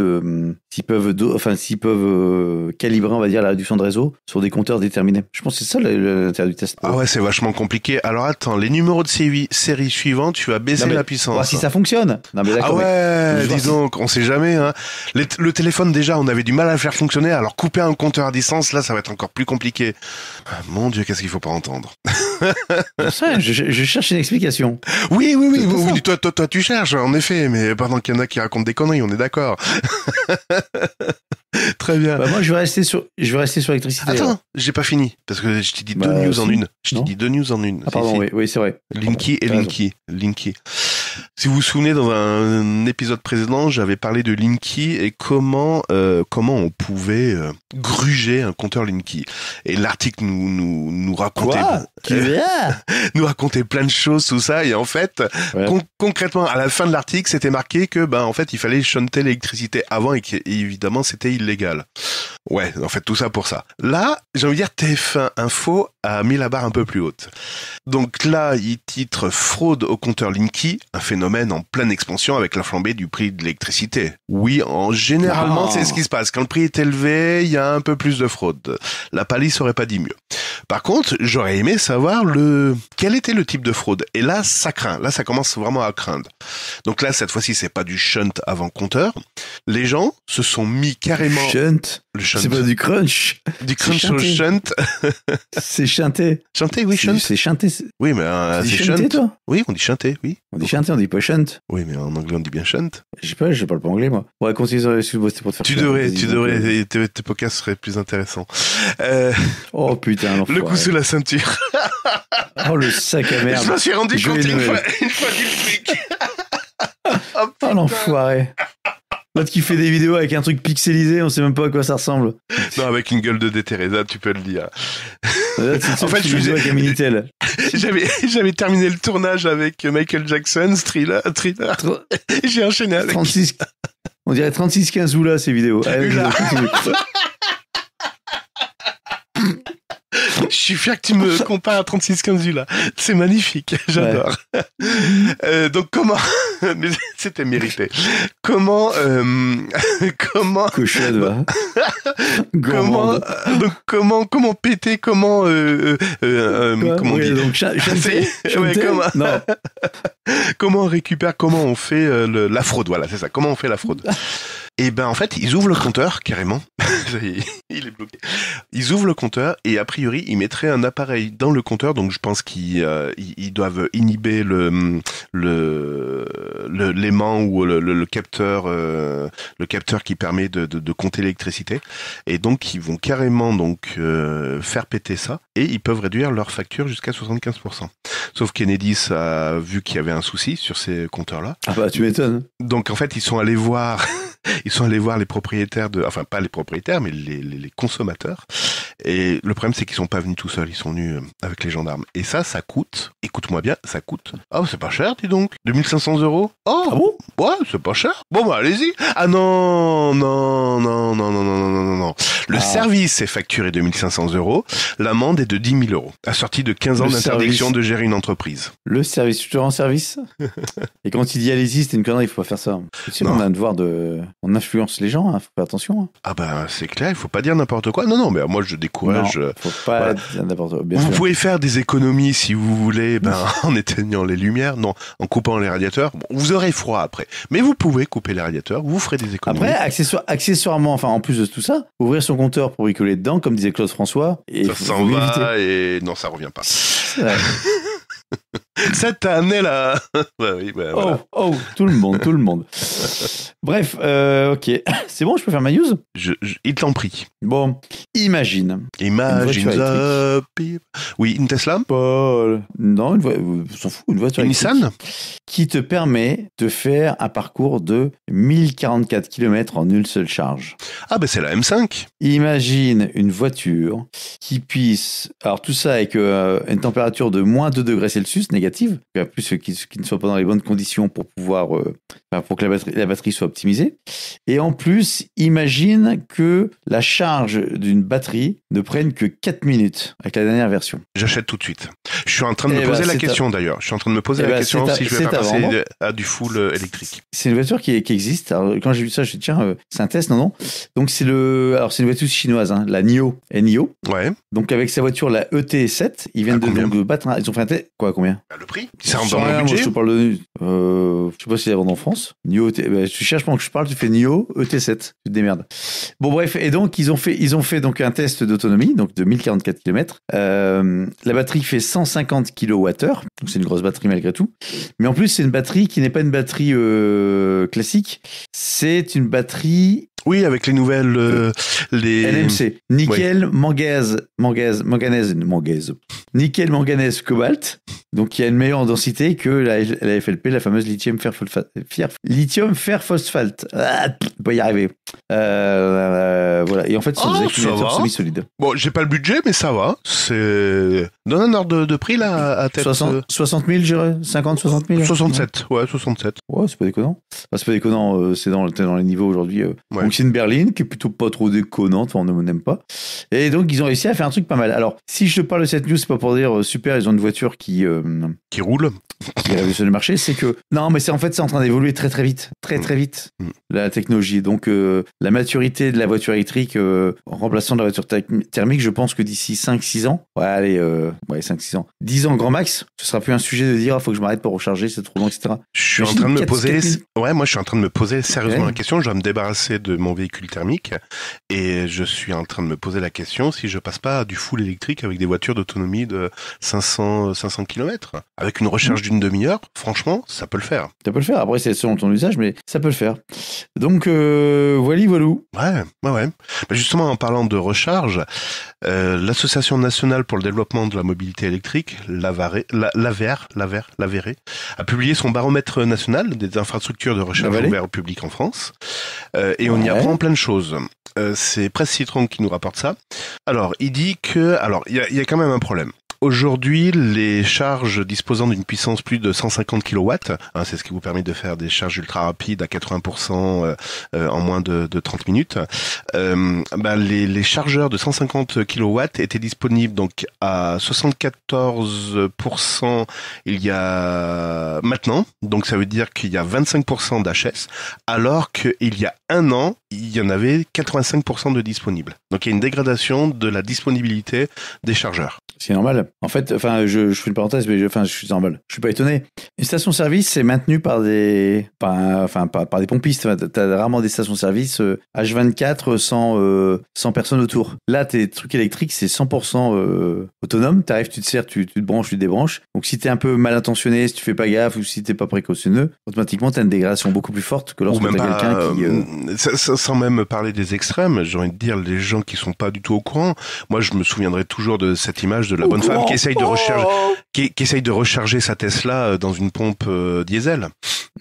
s'ils peuvent, enfin, s'ils peuvent calibrer, on va dire, la réduction de réseau sur des compteurs déterminés. Je pense que c'est ça l'intérêt du test. Ah ouais, c'est vachement compliqué. Alors attends, les numéros de série, série suivante, tu vas baisser la puissance. Voir si ça fonctionne. ah ouais, disons qu'on on sait jamais. Hein. Les le téléphone déjà, on avait du mal à le faire fonctionner, alors couper un compteur à distance, là, ça va être encore plus compliqué. Ah, mon Dieu, qu'est-ce qu'il faut pas entendre je, cherche une explication. Oui, oui, oui, toi, toi, tu cherches, en effet, mais pendant qu'il y en a qui racontent des conneries, on est d'accord. (laughs) Très bien. Bah, moi, je vais rester sur, je vais rester sur l'électricité. Attends, j'ai pas fini parce que je t'ai dit deux bah, news en une. Je t'ai dit deux news en une. Ah, pardon, oui, oui c'est vrai. Linky et Linky, Linky. Si vous vous souvenez, dans un épisode précédent, j'avais parlé de Linky et comment euh, comment on pouvait euh, gruger un compteur Linky. Et l'article nous nous racontait (laughs) nous racontait plein de choses tout ça. Et en fait, concrètement, à la fin de l'article, c'était marqué que ben en fait, il fallait shunter l'électricité avant et qu'évidemment c'était illégal. Ouais, en fait, tout ça pour ça. Là, j'ai envie de dire TF1 Info a mis la barre un peu plus haute. Donc là, il titre fraude au compteur Linky, un phénomène en pleine expansion avec la flambée du prix de l'électricité. Oui, en généralement, c'est ce ah. qui se passe. Quand le prix est élevé, il y a un peu plus de fraude. La palisse aurait pas dit mieux. Par contre, j'aurais aimé savoir le quel était le type de fraude. Et là, ça craint. Là, ça commence vraiment à craindre. Donc là, cette fois-ci, c'est pas du shunt avant compteur. Les gens se sont mis carrément shunt. Le shunt. C'est pas du crunch. Du crunch au shunt. (laughs) c'est chanté. Chanté, oui, shunt. C'est chanté. Oui, mais euh, c'est shunté, toi Oui, on dit chanté, oui. On dit chanté, on dit pas shunt. Oui, mais en anglais, on dit bien shunt. Je sais pas, je parle pas anglais, moi. Ouais, continue, si moi c'était pour te faire Tu devrais, tu devrais, euh, tes podcasts seraient plus intéressants. Euh, oh putain, le coup sous la ceinture. oh le sac à merde. Je me suis rendu compte une fois, une fois du truc (laughs) oh, l'enfoiré. L'autre qui fait des vidéos avec un truc pixelisé, on sait même pas à quoi ça ressemble. Non, avec une gueule de Teresa, tu peux le dire. Euh, (laughs) en fait, je faisais... avec (laughs) J'avais terminé le tournage avec Michael Jackson, Thriller. thriller. J'ai enchaîné avec. 36... On dirait 36-15 là ces vidéos. Je suis fier que tu me compares à 15 là. C'est magnifique, (laughs) j'adore. Euh, donc comment (laughs) c'était mérité. Comment euh, (laughs) comment hein. comment euh, comment comment péter comment comment comment on récupère comment on fait la fraude voilà, c'est ça. Comment on fait la fraude et eh ben en fait, ils ouvrent le compteur carrément. (laughs) il est bloqué. Ils ouvrent le compteur et a priori, ils mettraient un appareil dans le compteur. Donc je pense qu'ils euh, ils doivent inhiber le le l'aimant ou le, capteur euh, le capteur qui permet de, compter l'électricité. Et donc ils vont carrément donc euh, faire péter ça et ils peuvent réduire leur facture jusqu'à 75%. Sauf Kennedy a vu qu'il y avait un souci sur ces compteurs là. Ah bah tu m'étonnes. Donc en fait, ils sont allés voir ils sont allés voir les propriétaires de, enfin pas les propriétaires, mais les, les consommateurs et le problème, c'est qu'ils sont pas venus tout seuls, ils sont venus euh, avec les gendarmes. Et ça, ça coûte, écoute-moi bien, ça coûte. Oh, c'est pas cher, dis donc. 2500 euros Oh, ah bon Ouais, c'est pas cher. Bon, bah, allez-y. Ah non, non, non, non, non, non, non, non, non. Le ah. service est facturé 2500 euros, l'amende est de 10 000 euros, assortie de 15 ans d'interdiction de gérer une entreprise. Le service, Tu te rends service (laughs) Et quand il dit allez-y, c'est une connerie, il faut pas faire ça. sinon on a un devoir de. On influence les gens, hein, faut faire attention. Hein. Ah ben c'est clair, il faut pas dire n'importe quoi. Non, non, mais moi, je courage. Euh, pas vous pouvez faire des économies si vous voulez, ben, (laughs) en éteignant les lumières, non, en coupant les radiateurs. Bon, vous aurez froid après, mais vous pouvez couper les radiateurs, vous ferez des économies. Après, accessoire, accessoirement, enfin, en plus de tout ça, ouvrir son compteur pour bricoler dedans, comme disait Claude François. Et ça s'en va et non, ça revient pas. (laughs) (laughs) Cette année-là. (laughs) Bah oui, bah oh, oh, tout le monde, tout le monde. Bref, euh, ok. (laughs) C'est bon, je peux faire ma news je, Il t'en prie. Bon, imagine. Imagine. Oui, une Tesla Paul. Non, une voiture. s'en une voiture. Nissan Qui te permet de faire un parcours de 1044 km en une seule charge. Ah, ben c'est la M5. Imagine une voiture qui puisse. Alors, tout ça avec euh, une température de moins 2 degrés Celsius, plus euh, qu'ils qui, ne soient pas dans les bonnes conditions pour pouvoir, euh, bah, pour que la batterie, la batterie soit optimisée. Et en plus, imagine que la charge d'une batterie ne prenne que 4 minutes avec la dernière version. J'achète tout de suite. Je suis en train de eh me ben, poser la question d'ailleurs. Je suis en train de me poser eh la ben, question si je vais pas passer à, du full euh, électrique. C'est une voiture qui, existe. quand j'ai vu ça, je me suis dit, tiens, c'est un test, non, non. Donc, c'est le. Alors, c'est une voiture chinoise, hein, la NIO. NIO. Ouais. Donc, avec sa voiture, la ET7, ils viennent de, de, battre. Ils ont fait un test. Quoi, combien le prix ça un budget. je ne parle euh, je sais pas s'il y a en France. Nio, e eh ben, tu cherches pendant que je parle, tu fais Nio ET7. Tu te démerdes. Bon, bref. Et donc, ils ont fait, ils ont fait donc un test d'autonomie, donc de 1044 km. Euh, la batterie fait 150 kWh. Donc, c'est une grosse batterie malgré tout. Mais en plus, c'est une batterie qui n'est pas une batterie euh, classique. C'est une batterie oui, avec les nouvelles. Euh, les... LMC. Nickel, oui. manganèse, manganèse, Nickel, manganèse, cobalt. Donc il y a une meilleure densité que la, FLP, la fameuse lithium fer phosphate. lithium fer phosphate. Ah, on y arriver. Euh, euh, voilà. Et en fait, c'est des oh, accumulateurs semi-solides. Bon, j'ai pas le budget, mais ça va. C'est. Donne un ordre de, prix là à tête. 60, 60 000, j'irais 50, 60 000 67, ouais, 67. Ouais, c'est pas déconnant. Bah, c'est pas déconnant, c'est dans, dans les niveaux aujourd'hui. Ouais. Donc c'est une berline qui est plutôt pas trop déconnante, enfin, on n'aime pas. Et donc ils ont réussi à faire un truc pas mal. Alors si je te parle de cette news, c'est pas pour dire euh, super, ils ont une voiture qui euh, qui roule, qui le marché, c'est que non, mais c'est en fait c'est en train d'évoluer très très vite, très très mm. vite mm. la technologie. Donc euh, la maturité de la voiture électrique en remplaçant de la voiture thermique, je pense que d'ici 5 6 ans, ouais, allez ouais, 5 6 ans, 10 ans grand max, ce sera plus un sujet de dire il ah, faut que je m'arrête pour recharger, c'est trop long, etc. Je suis en train de me poser, ouais, moi je suis en train de me poser sérieusement la question, je vais me débarrasser de mon véhicule thermique et je suis en train de me poser la question si je passe pas du full électrique avec des voitures d'autonomie de 500 500 km avec une recharge d'une demi-heure. Franchement, ça peut le faire. Ça peut le faire. Après, c'est selon ton usage, mais ça peut le faire. Donc, euh, voilà, voilou. Ouais, ouais, ouais. Bah, justement, en parlant de recharge, euh, L'Association nationale pour le développement de la mobilité électrique, l'AVER, l'AVER, a publié son baromètre national des infrastructures de recherche ouverte au public en France. Euh, et on y apprend plein de choses. Euh, c'est Presse Citron qui nous rapporte ça. Alors, il dit que, alors, il y y a, quand même un problème. Aujourd'hui, les charges disposant d'une puissance plus de 150 kW, hein, c'est ce qui vous permet de faire des charges ultra rapides à 80% euh, euh, en moins de, 30 minutes, euh, ben, les, chargeurs de 150 kW étaient disponibles donc à 74% il y a maintenant, donc ça veut dire qu'il y a 25% d'HS, alors qu'il y a un an, il y en avait 85% de disponibles. Donc il y a une dégradation de la disponibilité des chargeurs. C'est normal. En fait, enfin, je, fais une parenthèse, mais je, enfin, je suis normal. Je suis pas étonné. Une station-service, c'est maintenu par des, enfin, par, des pompistes. Tu as rarement des stations-service H24 sans, sans personne autour. Là, tes trucs électriques, c'est 100% euh, autonome. autonome. arrives, tu te sers, tu, te branches, tu te débranches. Donc, si tu es un peu mal intentionné, si tu fais pas gaffe ou si t'es pas précautionneux, automatiquement, tu as une dégradation beaucoup plus forte que lorsque t'as quelqu'un qui. Euh, euh, sans même parler des extrêmes, j'ai envie de dire les gens qui sont pas du tout au courant. Moi, je me souviendrai toujours de cette image de la bonne femme qui essaye de recharger, oh. qui, de recharger sa Tesla euh, dans une pompe euh, diesel,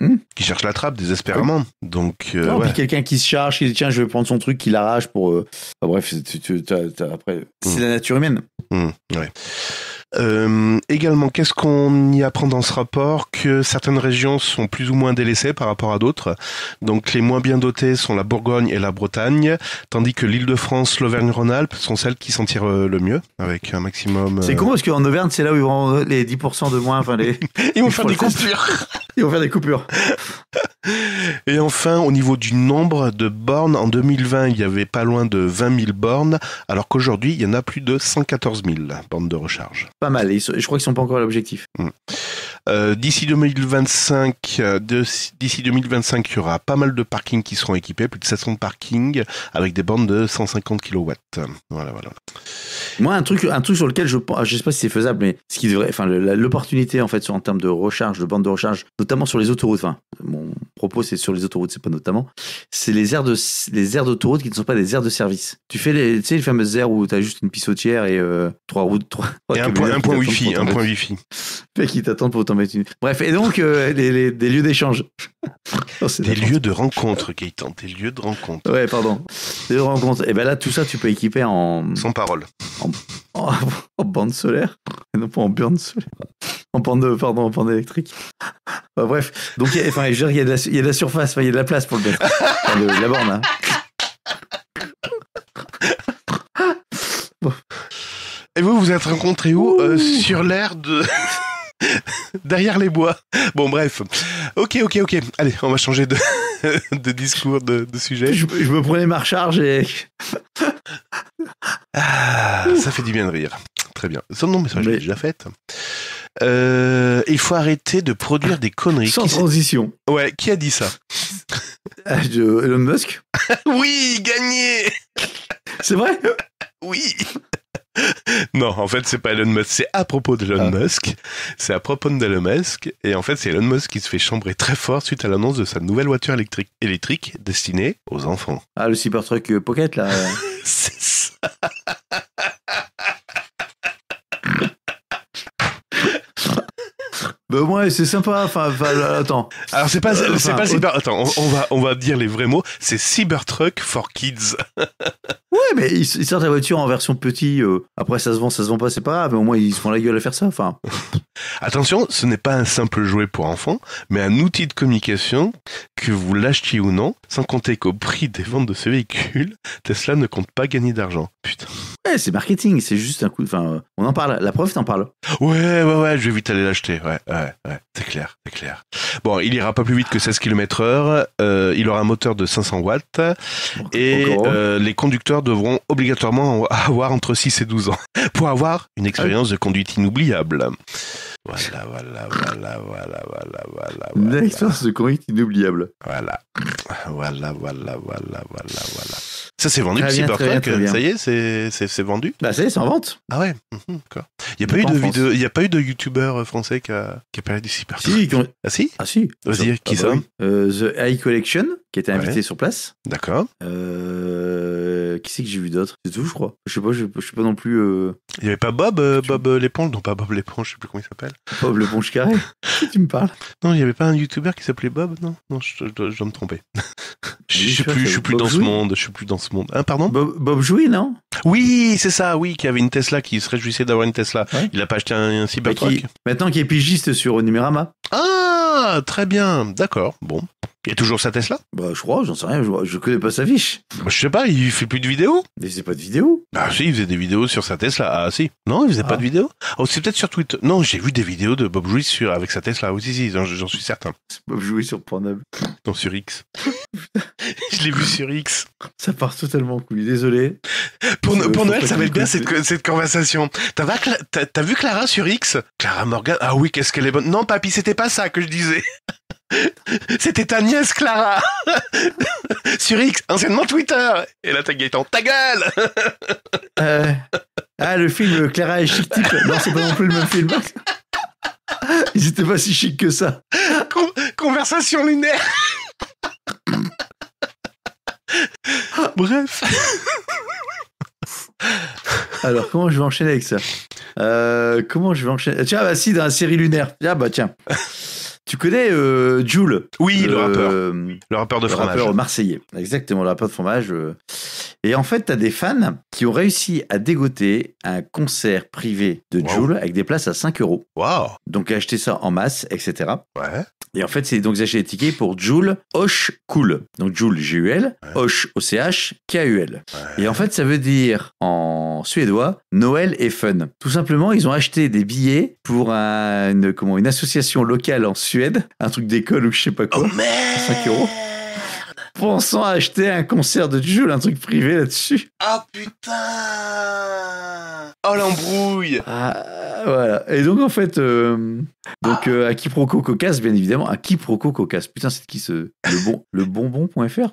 hmm. qui cherche la trappe désespérément. Donc, euh, quelqu'un qui se charge, qui dit tiens, je vais prendre son truc, qui l'arrache pour. bref, c'est, après, c'est hmm. la nature humaine. Hmm, euh, également, qu'est-ce qu'on y apprend dans ce rapport Que certaines régions sont plus ou moins délaissées par rapport à d'autres. Donc les moins bien dotées sont la Bourgogne et la Bretagne, tandis que l'Île-de-France, l'Auvergne-Rhône-Alpes sont celles qui s'en tirent euh, le mieux, avec un maximum. Euh, c'est con parce qu'en Auvergne, c'est là où ils vont les 10% de moins. Enfin, (laughs) (laughs) ils vont faire des coupures. ils vont faire des coupures. Et enfin, au niveau du nombre de bornes, en 2020, il y avait pas loin de 20 000 bornes, alors qu'aujourd'hui, il y en a plus de 114 000 bornes de recharge mal. je crois qu'ils sont pas encore à l'objectif. Mm. Euh, d'ici 2025, euh, d'ici 2025, il y aura pas mal de parkings qui seront équipés, plus de 700 parkings avec des bandes de 150 kW. Voilà, voilà. Moi, un truc, un truc sur lequel je pense, je sais pas si c'est faisable, mais ce qui devrait, enfin, l'opportunité en fait sur, en termes de recharge, de bandes de recharge, notamment sur les autoroutes. Enfin, mon propos c'est sur les autoroutes, c'est pas notamment, c'est les aires de, les aires d'autoroute qui ne sont pas des aires de service. Tu fais les, tu sais, les fameuses aires où tu as juste une pissotière et euh, trois routes, trois. Et un, point, un point wifi, un point wifi. qui t'attendent pour autant Bref, et donc, euh, (laughs) des lieux d'échange. (laughs) des lieux de rencontre, Gaëtan, des lieux de rencontre. Ouais, pardon. Des lieux de rencontre. Et eh bien là, tout ça, tu peux équiper en. Sans parole. En, (laughs) bande solaire. non pas en burn solaire. En bande, pardon, en électrique. Bah, bref. Donc, il enfin, y, y, a de la, y a la surface, il y a de la place pour le la borne, hein. Et vous, vous êtes rencontrés où euh, Sur l'air de. (laughs) derrière les bois. Bon, bref. Ok, ok, ok. Allez, on va changer de, (laughs) discours, de, sujet. Je, me prenais ma recharge et. Ah, ça fait du bien de rire. Très bien. nom mais ça, j'ai déjà fait. Euh, il faut arrêter de produire des conneries. Sans transition. Ouais, qui a dit ça (laughs) ah, Elon Musk Oui, gagné C'est vrai Oui (laughs) non, en fait, c'est pas Elon Musk. C'est à propos de Elon ah. Musk. C'est à propos d'Elon Musk. Et en fait, c'est Elon Musk qui se fait chambrer très fort suite à l'annonce de sa nouvelle voiture électrique, électrique destinée aux enfants. Ah, le Cybertruck euh, Pocket, là. (laughs) Bah ouais, c'est sympa. Enfin, euh, attends. Alors c'est pas, euh, cyber. Attends, on, va, on va dire les vrais mots. C'est Cybertruck for Kids. (laughs) ouais, mais ils, sortent la voiture en version petit. Euh, après, ça se vend, ça se vend pas, c'est pas grave. Mais au moins, ils se font la gueule à faire ça. Enfin. (laughs) Attention, ce n'est pas un simple jouet pour enfants, mais un outil de communication que vous l'achetiez ou non, sans compter qu'au prix des ventes de ce véhicule, Tesla ne compte pas gagner d'argent. Putain. c'est marketing, c'est juste un coup. Enfin, on en parle. La prof t'en parle. Ouais, ouais, ouais, je vais vite aller l'acheter. Ouais, ouais, ouais. C'est clair, c'est clair. Bon, il ira pas plus vite que 16 km/h. Euh, il aura un moteur de 500 watts. Et euh, les conducteurs devront obligatoirement avoir entre 6 et 12 ans pour avoir une expérience de conduite inoubliable. Voilà, voilà, voilà, voilà, voilà, voilà. Une expérience de convict inoubliable. Voilà. Voilà, voilà, voilà, voilà, voilà. Ça, c'est vendu, Cyberpunk. Ça y est, c'est, vendu. Bah, ça y est, c'est en vente. Ah ouais, mhm, d'accord. Il n'y a, pas eu de vidéo, y a pas eu de youtubeur euh, français qui a, qui parlé du Cyberpunk. Ah si Ah si. Vas-y, ah, qui sont bah euh, The High Collection, qui était invité sur place. D'accord. Euh, qui c'est que j'ai vu d'autre C'est tout, je crois. Je sais pas, je, sais pas non plus. Euh, il n'y avait pas Bob, Bob l'éponge Non, pas Bob l'éponge, je sais plus comment il s'appelle. Bob le bon Carré Tu me parles Non, il n'y avait pas un youtuber qui s'appelait Bob Non, non je, me tromper. (laughs) je ne suis plus, dans ce monde. Je suis plus dans ce monde. Ah, pardon Bob, Bob Jouy, non Oui, c'est ça, oui, qui avait une Tesla, qui se réjouissait d'avoir une Tesla. Il n'a pas acheté un, bah, Cybertruck. Maintenant qui est pigiste sur Numérama. Ah ah, très bien, d'accord, bon. Il y a toujours sa Tesla Bah, je crois, j'en sais rien, je, connais pas sa fiche. Bah, je sais pas, il fait plus de vidéos Mais faisait pas de vidéos Bah, si, il faisait des vidéos sur sa Tesla. Ah, si. Non, il faisait pas ah. de vidéos Oh, c'est peut-être sur Twitter. Non, j'ai vu des vidéos de Bob sur avec sa Tesla. Oui, oh, si, si, j'en suis certain. Bob Joyce sur Pornhub. Non, sur X. (laughs) je l'ai vu sur X. Ça part totalement cool, désolé. Pour, pour Noël, ça va bien cette, cette conversation. T'as vu Clara sur X Clara Morgan Ah oui, qu'est-ce qu'elle est bonne. Non, papy, c'était pas ça que je disais. C'était ta nièce Clara sur X, anciennement Twitter. Et là, est en ta gueule euh, Ah, le film Clara et Chic Non, c'est pas non plus le même film. Ils étaient pas si chic que ça. conversation lunaire. Bref. Alors, comment je vais enchaîner avec ça euh, Comment je vais enchaîner Tiens, ah bah si, dans la série lunaire. tiens ah bah tiens. Tu connais euh, Jules Oui, le, euh, rappeur. le rappeur de fromage. Le rappeur marseillais. Exactement, le rappeur de fromage. Euh. Et en fait, tu as des fans qui ont réussi à dégoter un concert privé de wow. Jules avec des places à 5 euros. Waouh Donc, acheter ça en masse, etc. Ouais. Et en fait, c'est donc acheté des tickets pour Jules hoch Cool. Donc, Jules, G-U-L, ouais. O-C-H, K-U-L. Et en fait, ça veut dire en suédois Noël est fun. Tout simplement, ils ont acheté des billets pour une, comment, une association locale en Suède un truc d'école ou je sais pas quoi. 5 euros. Pensant à acheter un concert de Jules, un truc privé là-dessus. Ah putain Oh l'embrouille ah, Voilà. Et donc en fait, euh, donc ah. euh, à qui à cocasse, bien évidemment, à proco cocasse. Putain, c'est qui ce le bon le bonbon.fr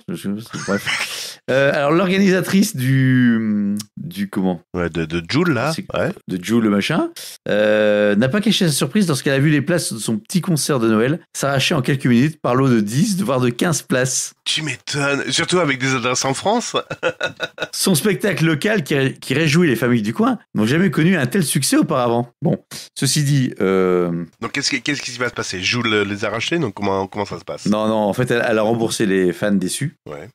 Bref. Euh, alors l'organisatrice du du comment ouais, de, de Joule là, de Jules, le machin, euh, n'a pas caché sa surprise lorsqu'elle a vu les places de son petit concert de Noël s'arracher en quelques minutes par l'eau de 10, voire de 15 places. Tu m'étonnes, surtout avec des adresses en France. (laughs) son spectacle local qui, réjouit les familles du coin n'ont jamais connu un tel succès auparavant. Bon, ceci dit. Euh, donc qu'est-ce qui, qui va se passer Jules les a arrachés, donc comment comment ça se passe Non non, en fait elle, a remboursé les fans déçus. Ouais.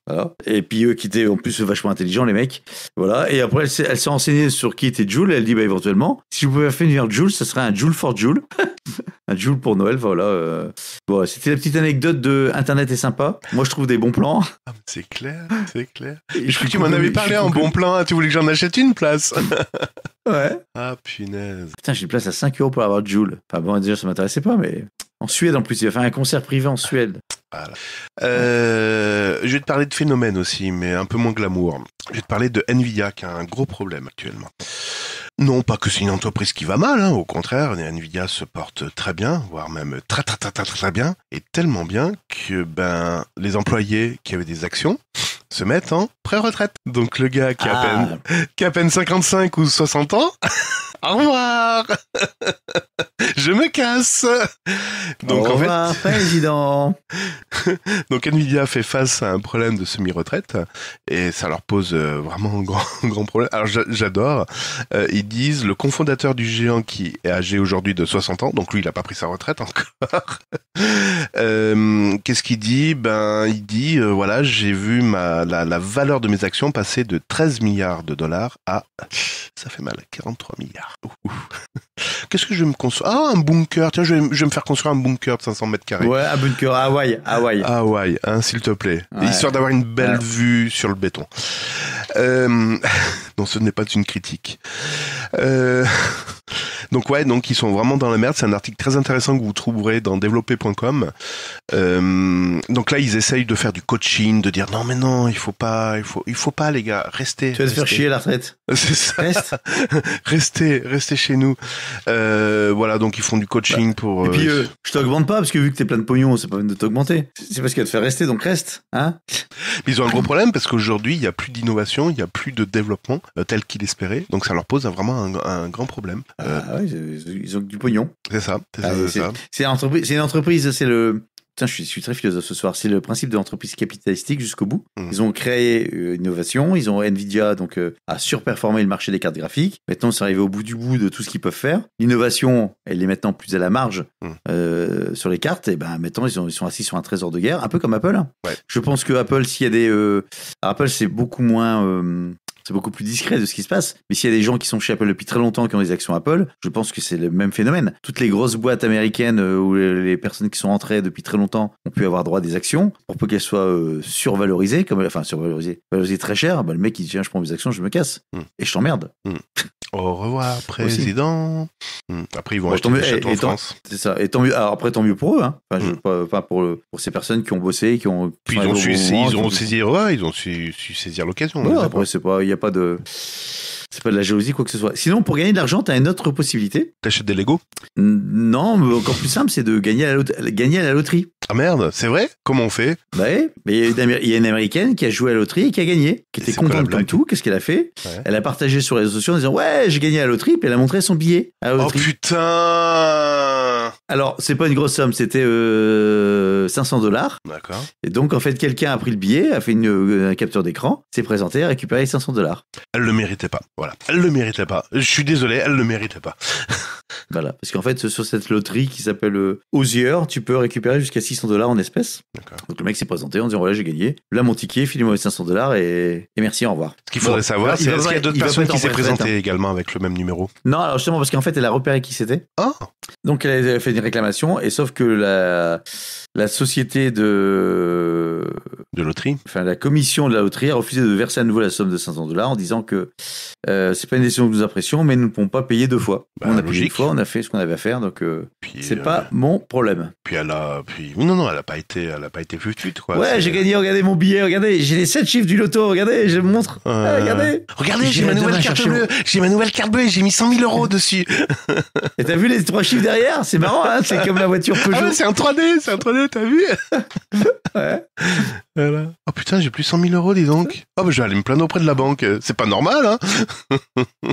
Et puis eux qui étaient en plus vachement intelligents, les mecs. Voilà. Et après, elle s'est renseignée sur qui était Jules. Elle dit, bah, éventuellement, si vous pouvez faire venir Jules, ça serait un Jules for Jules. (laughs) un Jules pour Noël, voilà. Euh. Bon, c'était la petite anecdote de Internet est sympa. Moi, je trouve des bons plans. Ah, c'est clair, c'est clair. (laughs) je, crois que tu m'en avais parlé en bon plan. Ah, tu voulais que j'en achète une place. (laughs) ouais. Ah, punaise. Putain, j'ai une place à 5 euros pour avoir Jules. Enfin, bon, déjà, ça m'intéressait pas, mais. En Suède en plus, il va faire un concert privé en Suède. Euh, je vais te parler de phénomène aussi, mais un peu moins glamour. Je vais te parler de Nvidia, qui a un gros problème actuellement. Non, pas que c'est une entreprise qui va mal, hein, au contraire, Nvidia se porte très bien, voire même très très très très bien, et tellement bien que ben les employés qui avaient des actions se mettent en pré-retraite. Donc le gars qui a, ah. peine, qui a peine 55 ou 60 ans (laughs) Au revoir (laughs) Je me casse Donc, Au revoir, fait, président (laughs) Donc Nvidia fait face à un problème de semi-retraite et ça leur pose euh, vraiment un grand, (laughs) grand problème. Alors j'adore, euh, ils disent le cofondateur du géant qui est âgé aujourd'hui de 60 ans, donc lui il n'a pas pris sa retraite encore. Euh, qu'est-ce qu'il dit Ben il dit voilà j'ai vu la, la valeur de mes actions passer de 13 milliards de dollars à ça fait mal 43 milliards. (laughs) Qu'est-ce que je vais me construire Ah, un bunker. Tiens, je vais, me faire construire un bunker de 500 mètres carrés. Ouais, un bunker à Hawaï. Hawaï. Hawaï, hein, s'il te plaît. Histoire d'avoir une belle vue sur le béton. Euh... (laughs) Non, ce n'est pas une critique. Euh... (laughs) donc ouais, donc ils sont vraiment dans la merde. C'est un article très intéressant que vous trouverez dans développer.com. Euh, donc là, ils essayent de faire du coaching, de dire non mais non, il faut pas, il faut, il faut pas les gars, restez. Tu vas te faire chier la retraite. (laughs) C'est ça. Reste. (laughs) restez, restez chez nous. Euh, voilà, donc ils font du coaching bah, pour. Et puis euh, je t'augmente pas parce que vu que t'es plein de pognon, c'est pas même de t'augmenter. C'est parce va te fait rester, donc reste, hein. ils ont un gros problème parce qu'aujourd'hui, il y a plus d'innovation, il y a plus de développement tel qu'il espérait. Donc ça leur pose vraiment un, grand problème. Ah, ils, ont du pognon. C'est ça. C'est euh, une entreprise, c'est le. je suis, très philosophe ce soir. C'est le principe de l'entreprise capitalistique jusqu'au bout. Mhm. Ils ont créé l'innovation. Euh, innovation. Ils ont Nvidia donc à euh, a le marché des cartes graphiques. Maintenant, c'est arrivé au bout du bout de tout ce qu'ils peuvent faire. L'innovation, elle est maintenant plus à la marge mhm. sur les cartes. Et eh ben maintenant, ils, sont assis sur un trésor de guerre, un peu comme Apple. Hein. Je pense que Apple, s'il y a des Apple, c'est beaucoup moins c'est beaucoup plus discret de ce qui se passe. Mais s'il y a des gens qui sont chez Apple depuis très longtemps, qui ont des actions Apple, je pense que c'est le même phénomène. Toutes les grosses boîtes américaines euh, où les personnes qui sont entrées depuis très longtemps ont pu avoir droit à des actions, pour peu qu'elles soient euh, survalorisées, comme, enfin survalorisées, valorisées très cher, bah, le mec il dit je prends mes actions, je me casse. Hmm. Et je t'emmerde. Hmm. (laughs) Au revoir, président. Aussi. Hmm. Après, ils vont acheter des châteaux en France. C'est ça. Et tant mieux. Alors après, tant mieux pour eux. Hein. Enfin, je, mm. pas, pas, pour, le, pour ces personnes qui ont bossé, qui ont. Puis ils ont, su, moment, ils, ont saisir, ouais, ils ont su, saisir, su, saisir l'occasion. Ouais, après, c'est pas, il n'y a pas de c'est pas de la jalousie, quoi que ce soit. Sinon, pour gagner de l'argent, t'as une autre possibilité. T'achètes des Lego Non, mais encore plus simple, c'est de gagner à, la loterie. Ah merde, c'est vrai Comment on fait Bah il y, a une américaine qui a joué à la loterie et qui a gagné, qui était contente comme tout. Qu'est-ce qu'elle a fait Elle a partagé sur les réseaux sociaux en disant Ouais, j'ai gagné à la loterie, puis elle a montré son billet à la oh, loterie. Oh putain alors, c'est pas une grosse somme, c'était 500 euh, dollars. D'accord. Et donc, en fait, quelqu'un a pris le billet, a fait une, un euh, capture d'écran, s'est présenté, a récupéré 500 dollars. Elle le méritait pas. Voilà. Elle le méritait pas. Je suis désolé, elle le méritait pas. (laughs) voilà. Parce qu'en fait, sur cette loterie qui s'appelle euh, tu peux récupérer jusqu'à 600 dollars en espèces. D'accord. Donc, le mec s'est présenté en disant voilà, j'ai gagné. Là, mon ticket, filez-moi 500 dollars et... merci, au revoir. Ce qu'il faudrait savoir, c'est est-ce qu'il y a d'autres personnes qui s'est présentées hein. également avec le même numéro Non, alors justement, parce qu'en fait, elle a repéré qui c'était. Oh donc elle a fait une réclamation et sauf que la, la société de de loterie, enfin la commission de la loterie a refusé de verser à nouveau la somme de 500 dollars en disant que euh, c'est pas une décision que nous apprécions mais nous ne pouvons pas payer deux fois. Bah, on a payé une fois, on a fait ce qu'on avait à faire donc euh, c'est euh, pas mon problème. Puis elle a puis non non, elle a pas été elle a pas été quoi. Ouais, j'ai gagné, regardez mon billet, regardez, j'ai les 7 chiffres du loto, regardez, je montre. Eh, regardez. j'ai ma, nouvelle carte bleue, j'ai ma nouvelle carte bleue, j'ai mis 100 000 euros dessus. et t'as vu les trois chiffres (laughs) derrière. C'est marrant, hein c'est comme la voiture ah Peugeot. c'est un 3D, c'est un 3D, t'as vu (laughs) Ouais. Oh putain, j'ai plus 100 000 euros, dis donc. Oh, bah, je vais aller me plaindre auprès de la banque. Euh, c'est pas normal, hein. (laughs)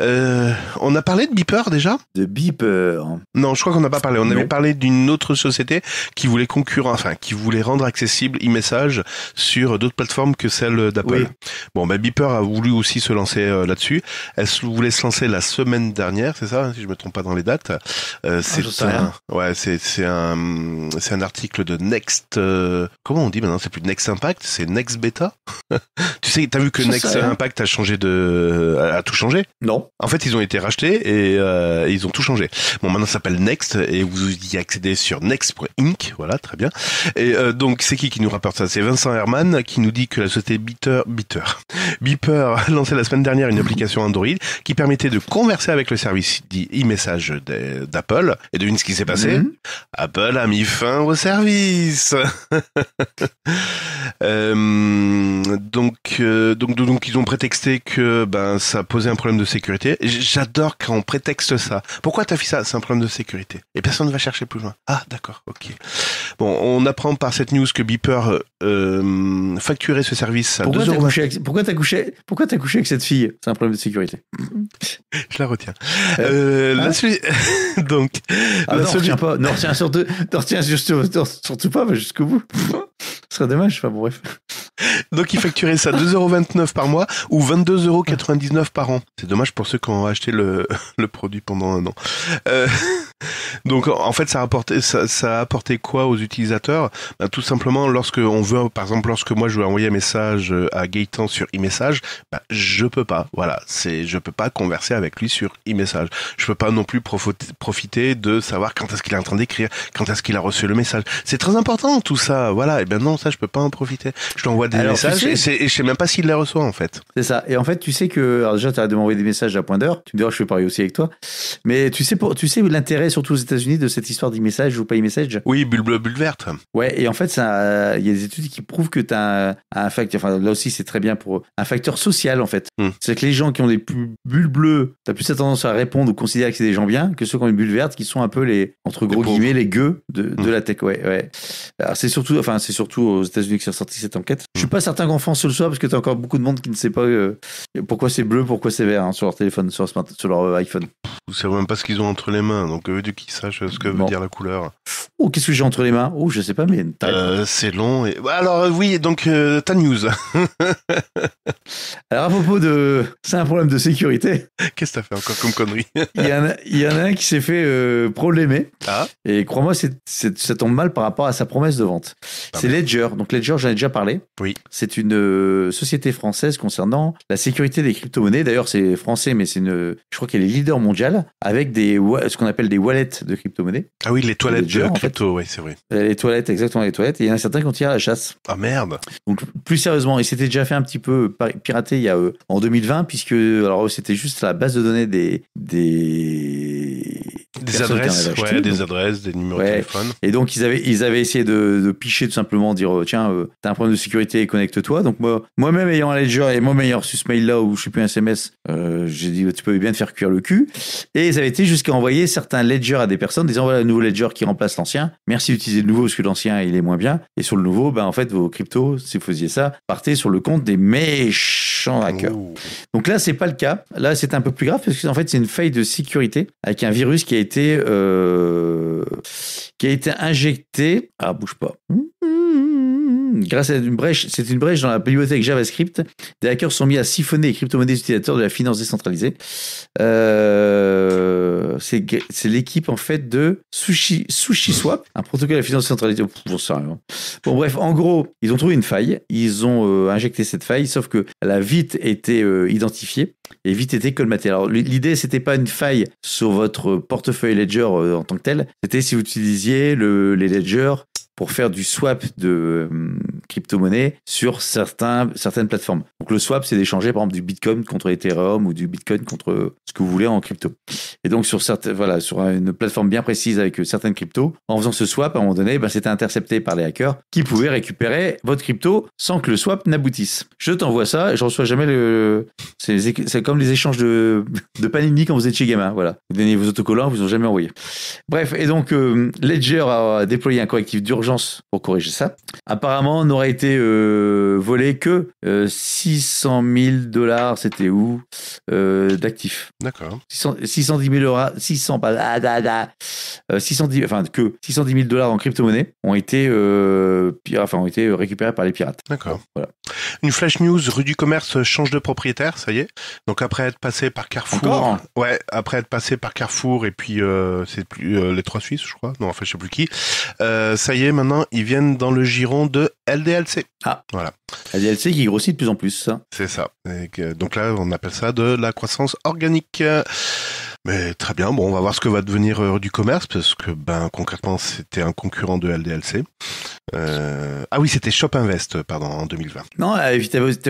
euh, On a parlé de Beeper déjà De Beeper Non, je crois qu'on n'a pas parlé. On avait parlé d'une autre société qui voulait enfin, qui voulait rendre accessible e-message sur d'autres plateformes que celle d'Apple. Oui. Bon, bah, Beeper a voulu aussi se lancer euh, là-dessus. Elle voulait se lancer la semaine dernière, c'est ça, si je me trompe pas dans les dates. Ah, c'est un, ouais, c'est un, c'est un article de Next. comment on dit maintenant Hein, c'est plus Next Impact, c'est Next Beta. (laughs) tu sais, t'as vu que Next Impact a changé de, a, tout changé Non. En fait, ils ont été rachetés et euh, ils ont tout changé. Bon, maintenant, ça s'appelle Next et vous y accédez sur next.inc. Voilà, très bien. Et euh, donc, c'est qui qui nous rapporte ça C'est Vincent Herman qui nous dit que la société Bitter, Bitter, Beeper a (laughs) lancé la semaine dernière une application Android qui permettait de converser avec le service dit message d'Apple. Et devine ce qui s'est passé mhm. Apple a mis fin au service. (laughs) (laughs) Euh, euh, donc, donc, donc, ils ont prétexté que ben ça posait un problème de sécurité. J'adore quand on prétexte ça. Pourquoi t'as fait ça C'est un problème de sécurité. Et personne ne va chercher plus loin. Ah, d'accord, ok. Bon, on apprend par cette news que Beeper euh, facturait ce service à pourquoi 2 euros. pourquoi t'as couché Pourquoi t'as couché avec cette fille C'est un problème de sécurité. (laughs) Je la retiens. Hein? (laughs) donc, ah retiens pas. surtout pas jusqu'au bout. Ce serait dommage, enfin bref. (laughs) Donc il facturait ça 2,29€ par mois ou 22,99€ par an. C'est dommage pour ceux qui ont acheté le, (laughs) produit pendant un an. Euh, donc en fait, ça a apporté, ça, a apporté quoi aux utilisateurs ben, Tout simplement, lorsque on veut, par exemple, lorsque moi je veux envoyer un message euh, à Gaëtan sur e-message, je ben, je peux pas. Voilà, c'est je peux pas converser avec lui sur e-message. Je peux pas non plus profiter de savoir quand est-ce qu'il est en train d'écrire, quand est-ce qu'il a reçu le message. C'est très important tout ça. Voilà. Et bien non, ça je peux pas en profiter. Je t'envoie des messages et, je sais même pas s'il les reçoit en fait. C'est ça. Et en fait, tu sais que déjà, tu as de des messages à point d'heure. Tu me diras, je suis pareil aussi avec toi. Mais tu sais pour, tu sais l'intérêt surtout aux États-Unis de cette histoire d'e-message ou pas e-message. Oui, bulle bleue, bulle verte. Ouais, et en fait, euh, il y a des études qui prouvent que tu as un, facteur, enfin là aussi c'est très bien pour un facteur social en fait. Hmm. C'est que les gens qui ont des bulles bleues, tu as plus tendance à répondre ou considérer que c'est des gens bien que ceux qui ont une bulle verte qui sont un peu les, entre gros guillemets, les gueux de, de hmm. la tech. Ouais, ouais. Alors c'est surtout, enfin c'est surtout aux États-Unis que c'est sorti cette enquête. Je suis hmm. pas certain qu'en France ce le soit parce que tu as encore beaucoup de monde qui ne sait pas euh, pourquoi c'est bleu, pourquoi c'est vert hein, sur leur téléphone, sur leur, sur leur euh, iPhone. Vous savez même pas ce qu'ils ont entre les mains donc du qui sache ce que veut dire la couleur. Oh, qu'est-ce que j'ai entre les mains Oh, je sais pas, mais. Euh, c'est long. Et... Bah, alors, euh, oui, donc, euh, ta news. (laughs) Alors, à propos de. C'est un problème de sécurité. (laughs) Qu'est-ce que t'as fait encore comme connerie (laughs) il, y en a, il y, en a un qui s'est fait euh, problémer. Ah. Et crois-moi, c'est, ça tombe mal par rapport à sa promesse de vente. Ah c'est Ledger. Donc, Ledger, j'en ai déjà parlé. Oui. C'est une société française concernant la sécurité des crypto-monnaies. D'ailleurs, c'est français, mais c'est une. Je crois qu'elle est leader mondial avec des, ce qu'on appelle des wallets de crypto-monnaies. Ah oui, les toilettes de crypto, oui, c'est vrai. Les toilettes, exactement, les toilettes. Et il y en a certains qui ont tiré à la chasse. Ah merde Donc, plus sérieusement, ils s'étaient déjà fait un petit peu pirater il y a, euh, en 2020, puisque alors c'était juste la base de données des. des des adresses, ouais, des adresses, des numéros de téléphone. Et donc ils avaient, ils avaient essayé de, picher tout simplement, dire euh, tiens, euh, t'as un problème de sécurité, connecte-toi. Donc moi, moi-même ayant un ledger et moi-même ayant reçu ce mail-là où je suis plus un SMS, j'ai dit bah, tu peux bien te faire cuire le cul. Et ils avaient été jusqu'à envoyer certains ledger à des personnes, disant voilà le nouveau ledger qui remplace l'ancien. Merci d'utiliser le nouveau parce que l'ancien il est moins bien. Et sur le nouveau, ben en fait vos cryptos, si vous faisiez ça, partez sur le compte des méchants hackers. Donc là c'est pas le cas. Là c'est un peu plus grave parce que en fait c'est une faille de sécurité avec un virus qui a été euh, qui a été injecté. Ah bouge pas. Grâce à une brèche, c'est une brèche dans la bibliothèque JavaScript. Des hackers sont mis à siphonner les crypto-monnaies utilisateurs de la finance décentralisée. Euh, c'est, l'équipe en fait de Sushi, un protocole de la finance décentralisée. Bon, hein. bon, bref, en gros, ils ont trouvé une faille. Ils ont euh, injecté cette faille, sauf que elle a vite été euh, identifiée et vite été colmatée. Alors, l'idée, c'était pas une faille sur votre portefeuille Ledger en tant que tel. C'était si vous utilisiez le, les Ledger pour faire du swap de, euh, crypto-monnaie sur certains, certaines plateformes. Donc le swap, c'est d'échanger par exemple du Bitcoin contre Ethereum ou du Bitcoin contre euh, ce que vous voulez en crypto. Et donc sur, certaines voilà, sur une plateforme bien précise avec euh, certaines cryptos, en faisant ce swap, à un moment donné, ben, c'était intercepté par les hackers qui pouvaient récupérer votre crypto sans que le swap n'aboutisse. Je t'envoie ça et je reçois jamais le... C'est comme les échanges de, de panini quand vous êtes gamin. Voilà. Vous donnez vos autocollants, vous ont jamais envoyé. Bref, et donc euh, Ledger a déployé un correctif d'urgence pour corriger ça. Apparemment, n'aurait été euh, volé que 600 euh, 000 dollars, c'était où euh, D'actifs. D'accord. 610 000 euros, 600, pas, 610, ah, enfin, que 610 000 dollars en crypto-monnaie ont été, enfin, ont été récupérés par les pirates. D'accord. Voilà. Une flash news, rue du commerce change de propriétaire, ça y est. Donc après être passé par Carrefour. ouais, après être passé par Carrefour et puis c'est plus les trois Suisses, je crois. Non, enfin, je sais plus qui. ça y est, maintenant, ils viennent dans le giron de L DLC. Ah, voilà. DLC qui grossit de plus en plus. C'est ça. donc là, on appelle ça de la croissance organique. Mais très bien, bon, on va voir ce que va devenir Rue euh, du commerce, parce que ben, concrètement, c'était un concurrent de LDLC. Euh, ah oui, c'était Shop Invest, pardon, en 2020. Non, euh,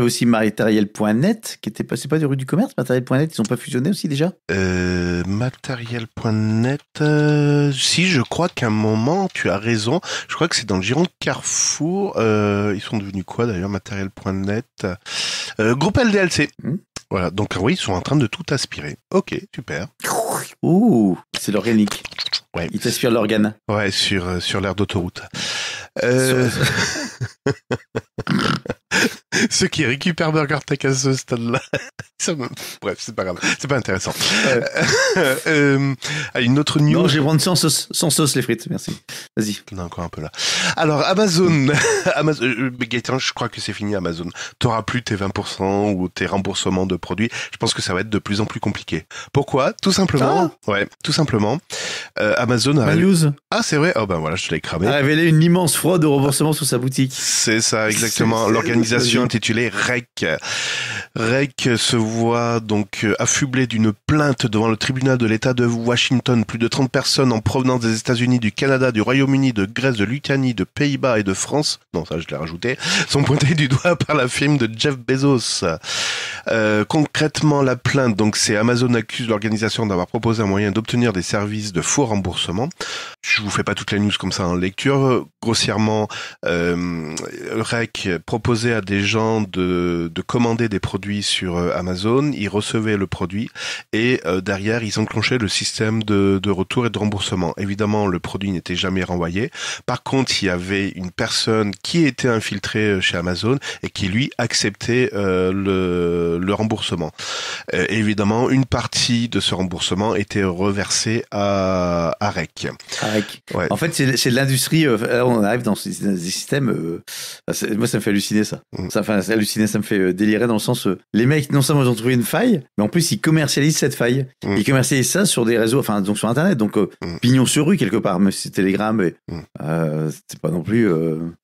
aussi matériel.net, qui était pas, c'est pas du rue du commerce, matériel.net, ils ont pas fusionné aussi déjà euh, Matériel.net, si, je crois qu'à un moment, tu as raison, je crois que c'est dans le giron de Carrefour, ils sont devenus quoi d'ailleurs, matériel.net Groupe LDLC. Hmm. Voilà, donc ah oui, ils sont en train de tout aspirer. Ok, super. Ouh, c'est l'organique. Ouais. Ils aspirent l'organe. Ouais, sur, euh, sur l'air d'autoroute. Euh... (laughs) (laughs) Ceux qui récupèrent Burger Tech à ce stade-là. (laughs) Bref, c'est pas grave. C'est pas intéressant. Euh... (laughs) euh, euh une autre news. Non, j'ai vais sans sauce, sans sauce les frites. Merci. Vas-y. On est encore un peu là. Alors, Amazon. Amazon... Euh, je crois que c'est fini Amazon. Tu T'auras plus tes 20% ou tes remboursements de produits. Je pense que ça va être de plus en plus compliqué. Pourquoi? Tout simplement. Ah ouais, tout simplement. Amazon a. news. Ah, c'est vrai. Oh, ben voilà, je te l'ai cramé. A révélé une immense fraude de remboursement sur sa boutique. C'est ça, exactement. L'organisation intitulé REC. REC se voit donc euh, affublé d'une plainte devant le tribunal de l'État de Washington. Plus de 30 personnes en provenance des États-Unis, du Canada, du Royaume-Uni, de Grèce, de Lituanie, de Pays-Bas et de France, non ça je l'ai rajouté, sont pointées du doigt (laughs) par la firme de Jeff Bezos. Euh, concrètement, la plainte, donc c'est Amazon accuse l'organisation d'avoir proposé un moyen d'obtenir des services de faux remboursement. Je vous fais pas toute la news comme ça en lecture. Grossièrement, euh, REC proposait à des gens de, commander des produits sur euh, Amazon, ils recevaient le produit et euh, derrière ils enclenchaient le système de, retour et de remboursement. Évidemment, le produit n'était jamais renvoyé. Par contre, il y avait une personne qui était infiltrée chez Amazon et qui lui acceptait le euh, le, remboursement. Euh, évidemment, une partie de ce remboursement était reversée à AREC. AREC. En fait, c'est l'industrie. Euh, on arrive dans des systèmes. Bah, moi, ça me fait halluciner ça. Mm. ça fait halluciner, ça me fait délirer dans le sens. les mecs, non seulement ils ont trouvé une faille, mais en plus ils commercialisent cette faille. Mm. Ils commercialisent ça sur des réseaux, enfin, donc sur Internet, donc mm. pignon sur rue quelque part. monsieur c'est Telegram, mais c'est pas non plus.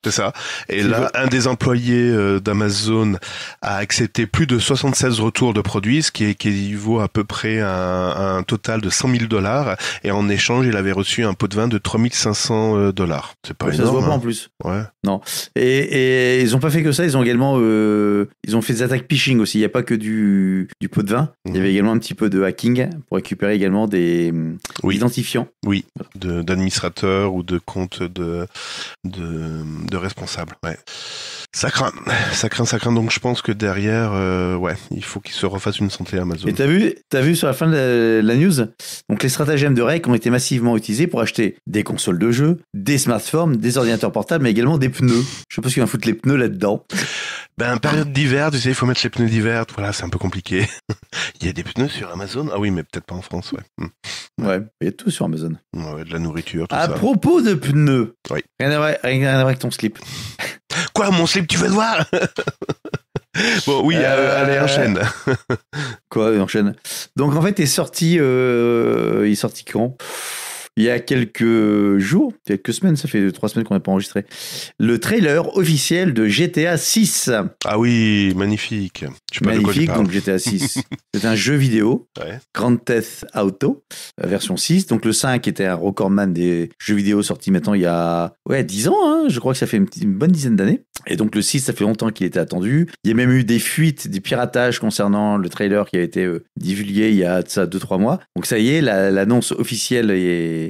c'est ça. Et là, un des employés d'Amazon a accepté plus de 60 76 retours de produits, ce qui, vaut à peu près un, total de 100 000 dollars. Et en échange, il avait reçu un pot de vin de 3500 euh, dollars. Ça se voit pas hein. en plus. Non. Et, ils n'ont pas fait que ça. Ils ont également, euh, ils ont fait des attaques phishing aussi. Il n'y a pas que du, pot de vin. Il y avait mhm. également un petit peu de hacking pour récupérer également des identifiants. Oui. D'administrateurs ou de comptes de, responsables. Ça craint, ça craint, ça craint. Donc je pense que derrière, euh, ouais, il faut qu'il se refasse une santé Amazon. Et t'as vu, t'as vu sur la fin de la, news Donc les stratagèmes de REC ont été massivement utilisés pour acheter des consoles de jeux, des smartphones, des ordinateurs portables, mais également des pneus. Je sais pas ce qu'il va foutre les pneus là-dedans. Ben, période d'hiver, tu sais, il faut mettre les pneus d'hiver, voilà, c'est un peu compliqué. (laughs) il y a des pneus sur Amazon Ah oui, mais peut-être pas en France, ouais. Hmm. Ouais, il y a tout sur Amazon. Ouais, de la nourriture, tout ça. À propos de pneus, oui. rien, à avec ton slip. (laughs) Quoi, mon slip, tu veux le voir (laughs) Bon, oui, euh, euh, allez, enchaîne. quoi, enchaîne. Donc, en fait, est sorti, euh, il est sorti quand il y a quelques jours, quelques semaines, ça fait trois semaines qu'on n'a pas enregistré, le trailer officiel de GTA 6. Ah oui, magnifique. magnifique, donc GTA 6. (laughs) c'est un jeu vidéo, Grand Theft Auto, euh, version 6. Donc le 5 était un recordman des jeux vidéo sortis maintenant il y a ouais, 10 ans, hein. je crois que ça fait une, bonne dizaine d'années. Et donc le 6, ça fait longtemps qu'il était attendu. Il y a même eu des fuites, des piratages concernant le trailer qui a été euh, divulgué il y a 2-3 mois. Donc ça y est, l'annonce officielle est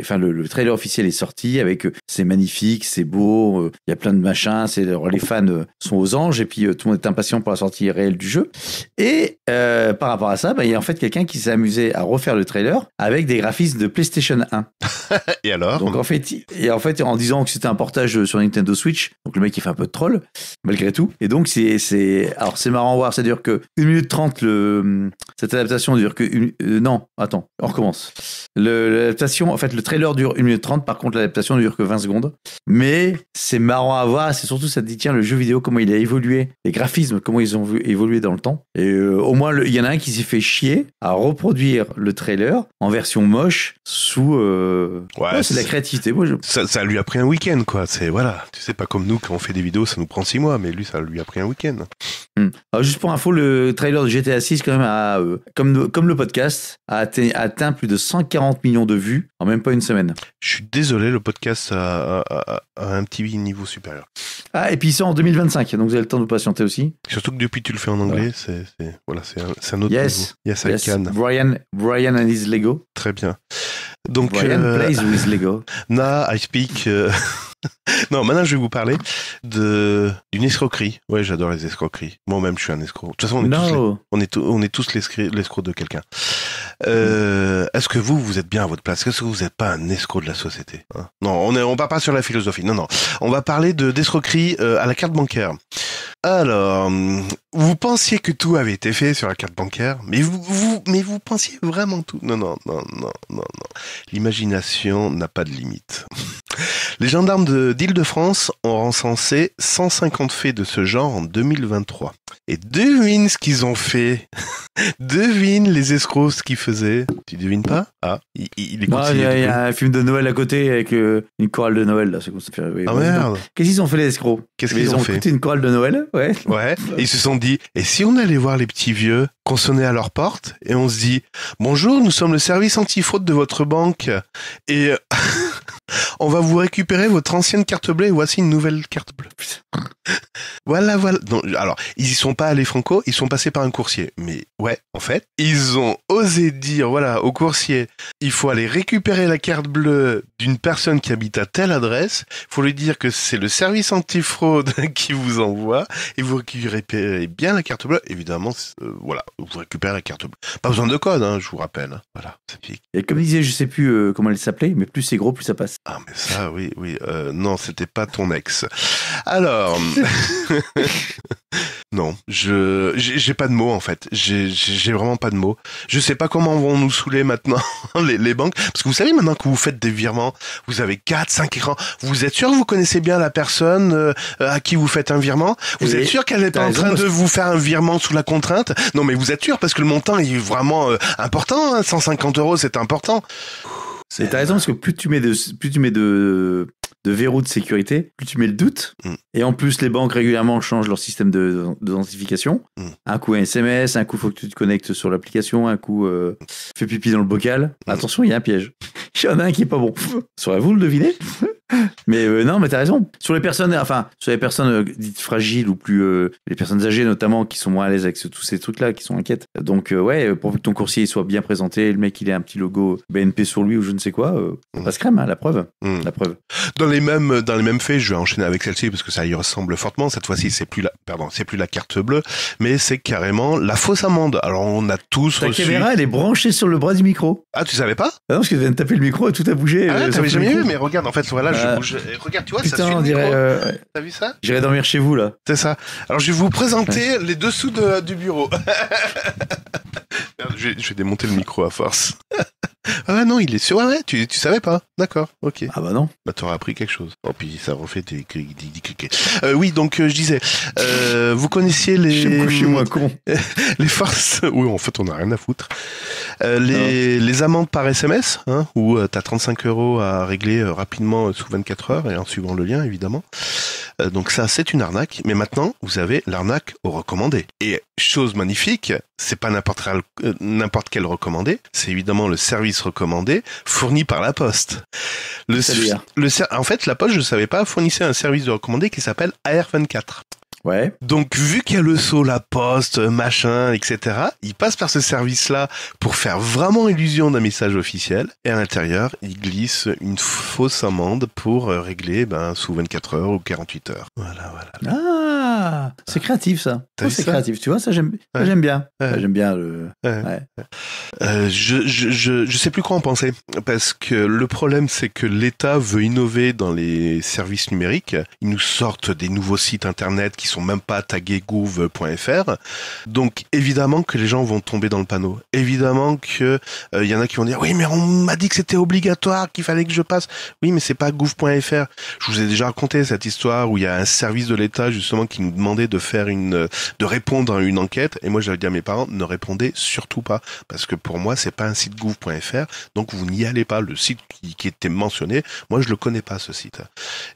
enfin le, trailer officiel est sorti avec euh, c'est magnifique, c'est beau, euh, il y a plein de machins, c'est les fans euh, sont aux anges et puis tout le monde est impatient pour la sortie réelle du jeu. Et par rapport à ça, bah, il y a en fait quelqu'un qui s'est amusé à refaire le trailer avec des graphismes de PlayStation 1. (laughs) et alors Donc en fait, et en fait, en disant que c'était un portage sur Nintendo Switch, donc le mec il fait un peu de troll malgré tout. Et donc c'est c'est alors c'est marrant voir, cest à que 1 minute 30 le hum, cette adaptation dure que non, attends, on recommence. L'adaptation en fait, le trailer dure 1 minute 30, par contre, l'adaptation ne dure que 20 secondes. Mais c'est marrant à voir, c'est surtout ça dit, tiens, le jeu vidéo, comment il a évolué, les graphismes, comment ils ont évolué dans le temps. Et euh, au moins, il y en a un qui s'est fait chier à reproduire le trailer en version moche sous. Euh, c'est la créativité. ça, lui a pris un week-end, quoi. C'est voilà, tu sais, pas comme nous, quand on fait des vidéos, ça nous prend 6 mois, mais lui, ça lui a pris un week-end juste pour info, le trailer de GTA 6 quand même euh, comme, comme le podcast, a atteint, plus de 140 millions de vues en même pas une semaine. Je suis désolé, le podcast a, un petit niveau supérieur. Ah, et puis il sort en 2025, donc vous avez le temps de patienter aussi. Surtout que depuis tu le fais en anglais, c'est c'est un, autre niveau. Yes, Brian, Brian and his Lego. Très bien. Donc, Brian euh, plays with Lego. (laughs) Nah, I speak. Euh, (laughs) (laughs) non, maintenant je vais vous parler de d'une escroquerie. Ouais, j'adore les escroqueries. Moi-même, je suis un escroc. De toute façon, on est tous, on est, tous l'escroc de quelqu'un. Euh, est-ce que vous, vous êtes bien à votre place Est-ce que vous n'êtes pas un escroc de la société hein? Non, on ne on va pas sur la philosophie. Non, non. On va parler d'escroquerie euh, à la carte bancaire. Alors, vous pensiez que tout avait été fait sur la carte bancaire, mais vous, mais vous pensiez vraiment tout. Non, non, non, non, non, non. L'imagination n'a pas de limite. (laughs) Les gendarmes d'Île-de-France ont recensé 150 faits de ce genre en 2023. Et devine ce qu'ils ont fait. (laughs) devine les escrocs ce qu'ils faisaient. Tu devines pas Ah, il, est coincé. Il y, a, un film de Noël à côté avec euh, une chorale de Noël. ah merde. Qu'est-ce qu'ils ont fait les escrocs Qu'est-ce qu'ils ont, fait Ils ont une chorale de Noël ouais. ils se sont dit, et si on allait voir les petits vieux, qu'on sonnait à leur porte, et on se dit, bonjour, nous sommes le service antifraude de votre banque. Et euh, (laughs) On va vous récupérer votre ancienne carte bleue et voici une nouvelle carte bleue. (laughs) voilà, voilà. alors, ils y sont pas allés franco, ils sont passés par un coursier. Mais ouais, en fait, ils ont osé dire, voilà, au coursier, il faut aller récupérer la carte bleue d'une personne qui habite à telle adresse. Il faut lui dire que c'est le service antifraude (laughs) qui vous envoie et vous récupérez bien la carte bleue. Évidemment, euh, voilà, vous récupérez la carte bleue. Pas besoin de code, hein, je vous rappelle. ça Voilà. Et comme disait, je sais plus euh, comment elle s'appelait, mais plus c'est gros, plus ça passe. Ah mais ça oui oui euh, non c'était pas ton ex alors (laughs) non je j'ai pas de mots en fait j'ai vraiment pas de mots je sais pas comment vont nous saouler maintenant (laughs) les, banques parce que vous savez maintenant que vous faites des virements vous avez 4 5 écrans vous êtes sûr que vous connaissez bien la personne euh, à qui vous faites un virement vous êtes sûr qu'elle est pas en train de vous faire un virement sous la contrainte non mais vous êtes sûr parce que le montant est vraiment euh, important 150 hein, euros c'est important c'est raison parce que plus tu mets de plus tu mets de verrou de sécurité, plus tu mets le doute. Mm. Et en plus, les banques régulièrement changent leur système d'identification. De, mm. Un coup un SMS, un coup faut que tu te connectes sur l'application, un coup euh, fais pipi dans le bocal. Mm. Attention, il y a un piège. (laughs) Il y en a un qui est pas bon. Saurez-vous le deviner (laughs) mais euh, non, mais t'as raison. Sur les personnes, enfin, sur les personnes euh, dites fragiles ou plus, euh, les personnes âgées notamment, qui sont moins à l'aise avec tous ces trucs-là, qui sont inquiètes. Donc ouais, pour que ton coursier soit bien présenté, le mec il ait un petit logo BNP sur lui ou je ne sais quoi, on va mm. se crème, hein, la preuve, mm. la preuve. Dans les mêmes, dans les mêmes faits, je vais enchaîner avec celle-ci parce que ça y ressemble fortement. Cette fois-ci, c'est plus la, pardon, c'est plus la carte bleue, mais c'est carrément la fausse amende. Alors on a tous reçu. caméra, elle est branchée sur le bras du micro. Ah, tu savais pas ah Non, parce que tu viens de taper le micro et tout a bougé. Ah, t'avais jamais vu, mais regarde, en fait, voilà. Je euh, regarde, tu vois, ça suit on euh, T'as vu ça J'irai dormir chez vous là. C'est ça. Alors je vais vous présenter les dessous du bureau. (laughs) je, vais, démonter le micro à force. (laughs) ah non, il est sûr. Ouais, ouais, tu, tu savais pas. D'accord, ok. Ah bah non. Bah t'auras appris quelque chose. Oh puis ça refait des cliquets. Euh, oui, donc je disais, vous connaissiez les. Chez moi, con. (laughs) les forces. Oui, en fait, on a rien à foutre. les, ah. les amendes par SMS, hein, où t'as 35 euros à régler rapidement 24 heures et en suivant le lien évidemment. Euh, donc ça c'est une arnaque, mais maintenant vous avez l'arnaque au recommandé. Et chose magnifique, c'est pas n'importe euh, n'importe quel recommandé, c'est évidemment le service recommandé fourni par la Poste. Le, le, en fait la Poste je savais pas fournissait un service de recommandé qui s'appelle AR24. Ouais. Donc, vu qu'il y a le saut, la poste, machin, etc., il passe par ce service-là pour faire vraiment illusion d'un message officiel. Et à l'intérieur, il glisse une fausse amende pour euh, régler ben, sous 24 heures ou 48 heures. Voilà, voilà. Ah, c'est créatif ça. Oh, c'est créatif, tu vois, ça j'aime j'aime bien. J'aime bien le... Euh, je, je, je, je, sais plus quoi en penser. Parce que le problème, c'est que l'État veut innover dans les services numériques. Ils nous sortent des nouveaux sites internet qui sont sont même pas tagués gouv.fr. Donc évidemment que les gens vont tomber dans le panneau. Évidemment que il euh, y en a qui vont dire oui mais on m'a dit que c'était obligatoire, qu'il fallait que je passe. Oui mais c'est pas gouv.fr. Je vous ai déjà raconté cette histoire où il y a un service de l'État justement qui nous demandait de faire une, de répondre à une enquête et moi j'avais dit à mes parents ne répondez surtout pas parce que pour moi c'est pas un site gouv.fr donc vous n'y allez pas. Le site qui, était mentionné, moi je le connais pas ce site.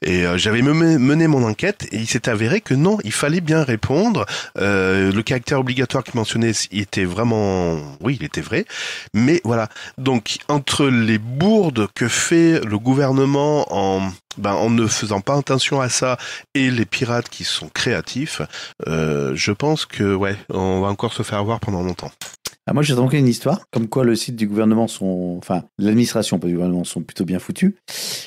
Et euh, j'avais mené mon enquête et il s'est avéré que non, il fallait bien répondre. Euh, le caractère obligatoire qu'il mentionnait il était vraiment, oui, il était vrai. Mais voilà, donc entre les bourdes que fait le gouvernement en ben, en ne faisant pas attention à ça et les pirates qui sont créatifs, euh, je pense que ouais, on va encore se faire avoir pendant longtemps. Ah, moi, j'ai raconté une histoire, comme quoi le site du gouvernement sont, enfin, l'administration, pas du gouvernement, sont plutôt bien foutus.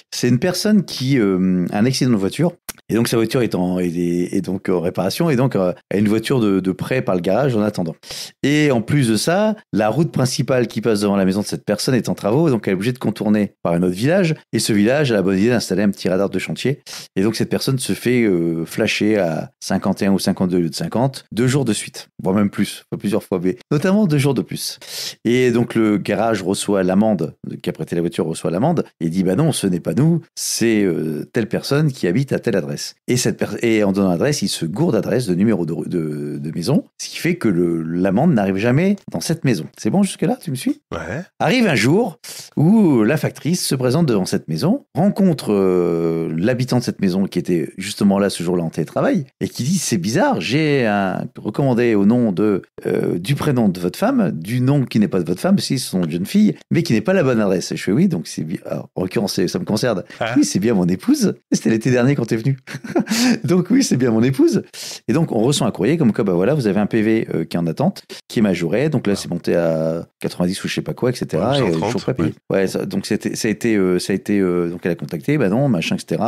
C'est une personne qui euh, a un accident de voiture. Et donc sa voiture est, en, est, donc réparation et donc euh, a une voiture de, de, prêt par le garage en attendant. Et en plus de ça, la route principale qui passe devant la maison de cette personne est en travaux, donc elle est obligée de contourner par un autre village. Et ce village a la bonne idée d'installer un petit radar de chantier. Et donc cette personne se fait euh, flasher à 51 ou 52 de 50 deux jours de suite, voire même plus, plusieurs fois, mais notamment deux jours de plus. Et donc le garage reçoit l'amende, qui a prêté la voiture reçoit l'amende, et dit bah non, ce n'est pas nous, c'est euh, telle personne qui habite à telle adresse. Et, cette et en donnant l'adresse, il se gourde d'adresse, de numéro de, de, maison, ce qui fait que l'amende n'arrive jamais dans cette maison. C'est bon jusque-là, tu me suis Ouais. Arrive un jour où la factrice se présente devant cette maison, rencontre euh, l'habitant de cette maison qui était justement là ce jour-là en télétravail, et qui dit c'est bizarre, j'ai recommandé au nom de, euh, du prénom de votre femme du nom qui n'est pas de votre femme, si c'est sont une jeune fille, mais qui n'est pas la bonne adresse. Je fais oui, donc c'est bien. en l'occurrence, ça me concerne. Ah. Oui, c'est bien mon épouse. C'était l'été dernier quand tu es venu. (laughs) donc oui, c'est bien mon épouse. Et donc, on reçoit un courrier comme quoi, bah voilà, vous avez un PV euh, qui est en attente, qui est majoré. Donc là, ah. c'est monté à 90 ou je sais pas quoi, etc. et, je Ouais. donc ça a été, euh, ça a euh, donc elle a contacté, bah non, machin, etc.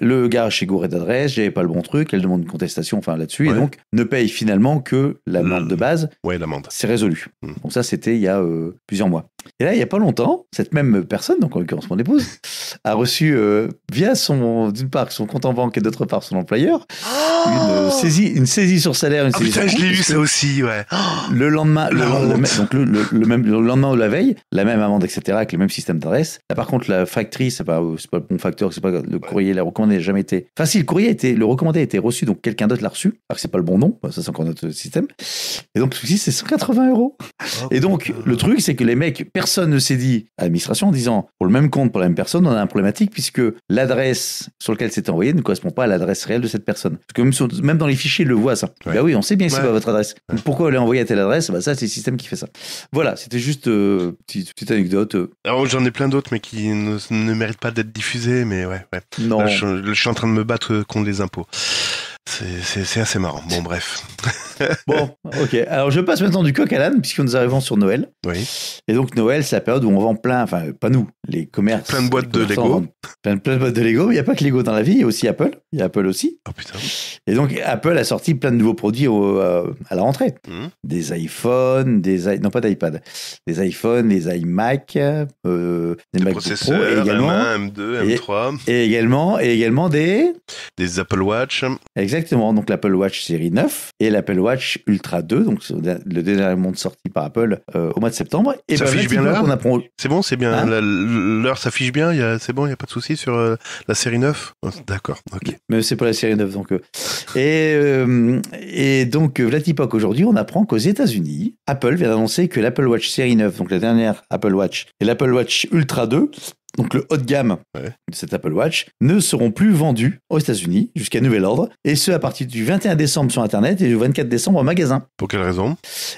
Le gars chez Gouré d'adresse, j'avais pas le bon truc, elle demande une contestation, enfin là-dessus. Et donc, ne paye finalement que l'amende de base. Ouais, l'amende. C'est résolu. Mmh. Donc ça, c'était il y a euh, plusieurs mois. Et là, il n'y a pas longtemps, cette même personne, donc en l'occurrence mon épouse, a reçu euh, via son, d'une part, son compte en banque et d'autre part son employeur, une, oh saisie, une saisie sur salaire, une ah, putain, je l'ai lu ça aussi, ouais. le lendemain, le, donc le, même, le lendemain ou la veille, la même amende, etc., avec le même système d'adresse. Là, par contre, la factrice, c'est pas, pas le bon facteur, c'est pas le courrier, la recommandée n'a jamais été. Enfin, si, le courrier a été, le recommandé a été reçu, donc quelqu'un d'autre l'a reçu, alors que c'est pas le bon nom, ça c'est encore notre système. Et donc, le souci, c'est 180 euros. Oh, et donc, le truc, c'est que les mecs, personne ne s'est dit à l'administration en disant, pour le même compte, pour la même personne, on a un problématique puisque l'adresse sur laquelle c'était envoyé ne correspond pas à l'adresse réelle de cette personne. Parce que même, dans les fichiers, ils le voient, ça. Bah oui, on sait bien que c'est pas votre adresse. pourquoi elle est envoyée à telle adresse Bah ça, c'est le système qui fait ça. Voilà, c'était juste une euh, petite, anecdote. Euh. Oh, j'en ai plein d'autres, mais qui ne, méritent pas d'être diffusées, mais ouais. Non. je, je suis en train de me battre euh, contre les impôts. C'est assez marrant. Bon, bref. (laughs) bon, ok. Alors, je passe maintenant du coq à l'âne, puisque nous arrivons sur Noël. Oui. Et donc, Noël, c'est la période où on vend plein, enfin, pas nous, les commerces. Plein de boîtes de Lego. Plein, de boîtes de Lego. il n'y a pas que Lego dans la vie, il y a aussi Apple. Il y a Apple aussi. Oh putain. Et donc, Apple a sorti plein de nouveaux produits euh, à la rentrée. Mmh. Des iPhones, des. Non, pas d'iPad. Des iPhones, des iMac, euh, des, Mac Pro, et également, m 2 M3. Et, également, et également des. Des Apple Watch. Exactement. Donc, l'Apple Watch série 9 et l'Apple Watch Ultra 2, donc le dernier monde sorti par Apple euh, au mois de septembre. Et ça bah, fiche bien l'heure. C'est bon, c'est bien. Hein l'heure s'affiche bien. C'est bon, il n'y a pas de souci sur euh, la série 9. D'accord, ok. Mais c'est pas la série 9, donc. Euh, et, et donc, Vladipok, aujourd'hui, on apprend qu'aux États-Unis, Apple vient d'annoncer que l'Apple Watch série 9, donc la dernière Apple Watch, et l'Apple Watch Ultra 2 donc le haut de gamme de cette Apple Watch, ne seront plus vendus aux États-Unis jusqu'à nouvel ordre, et ce à partir du 21 décembre sur Internet et du 24 décembre en magasin. Pour quelle raison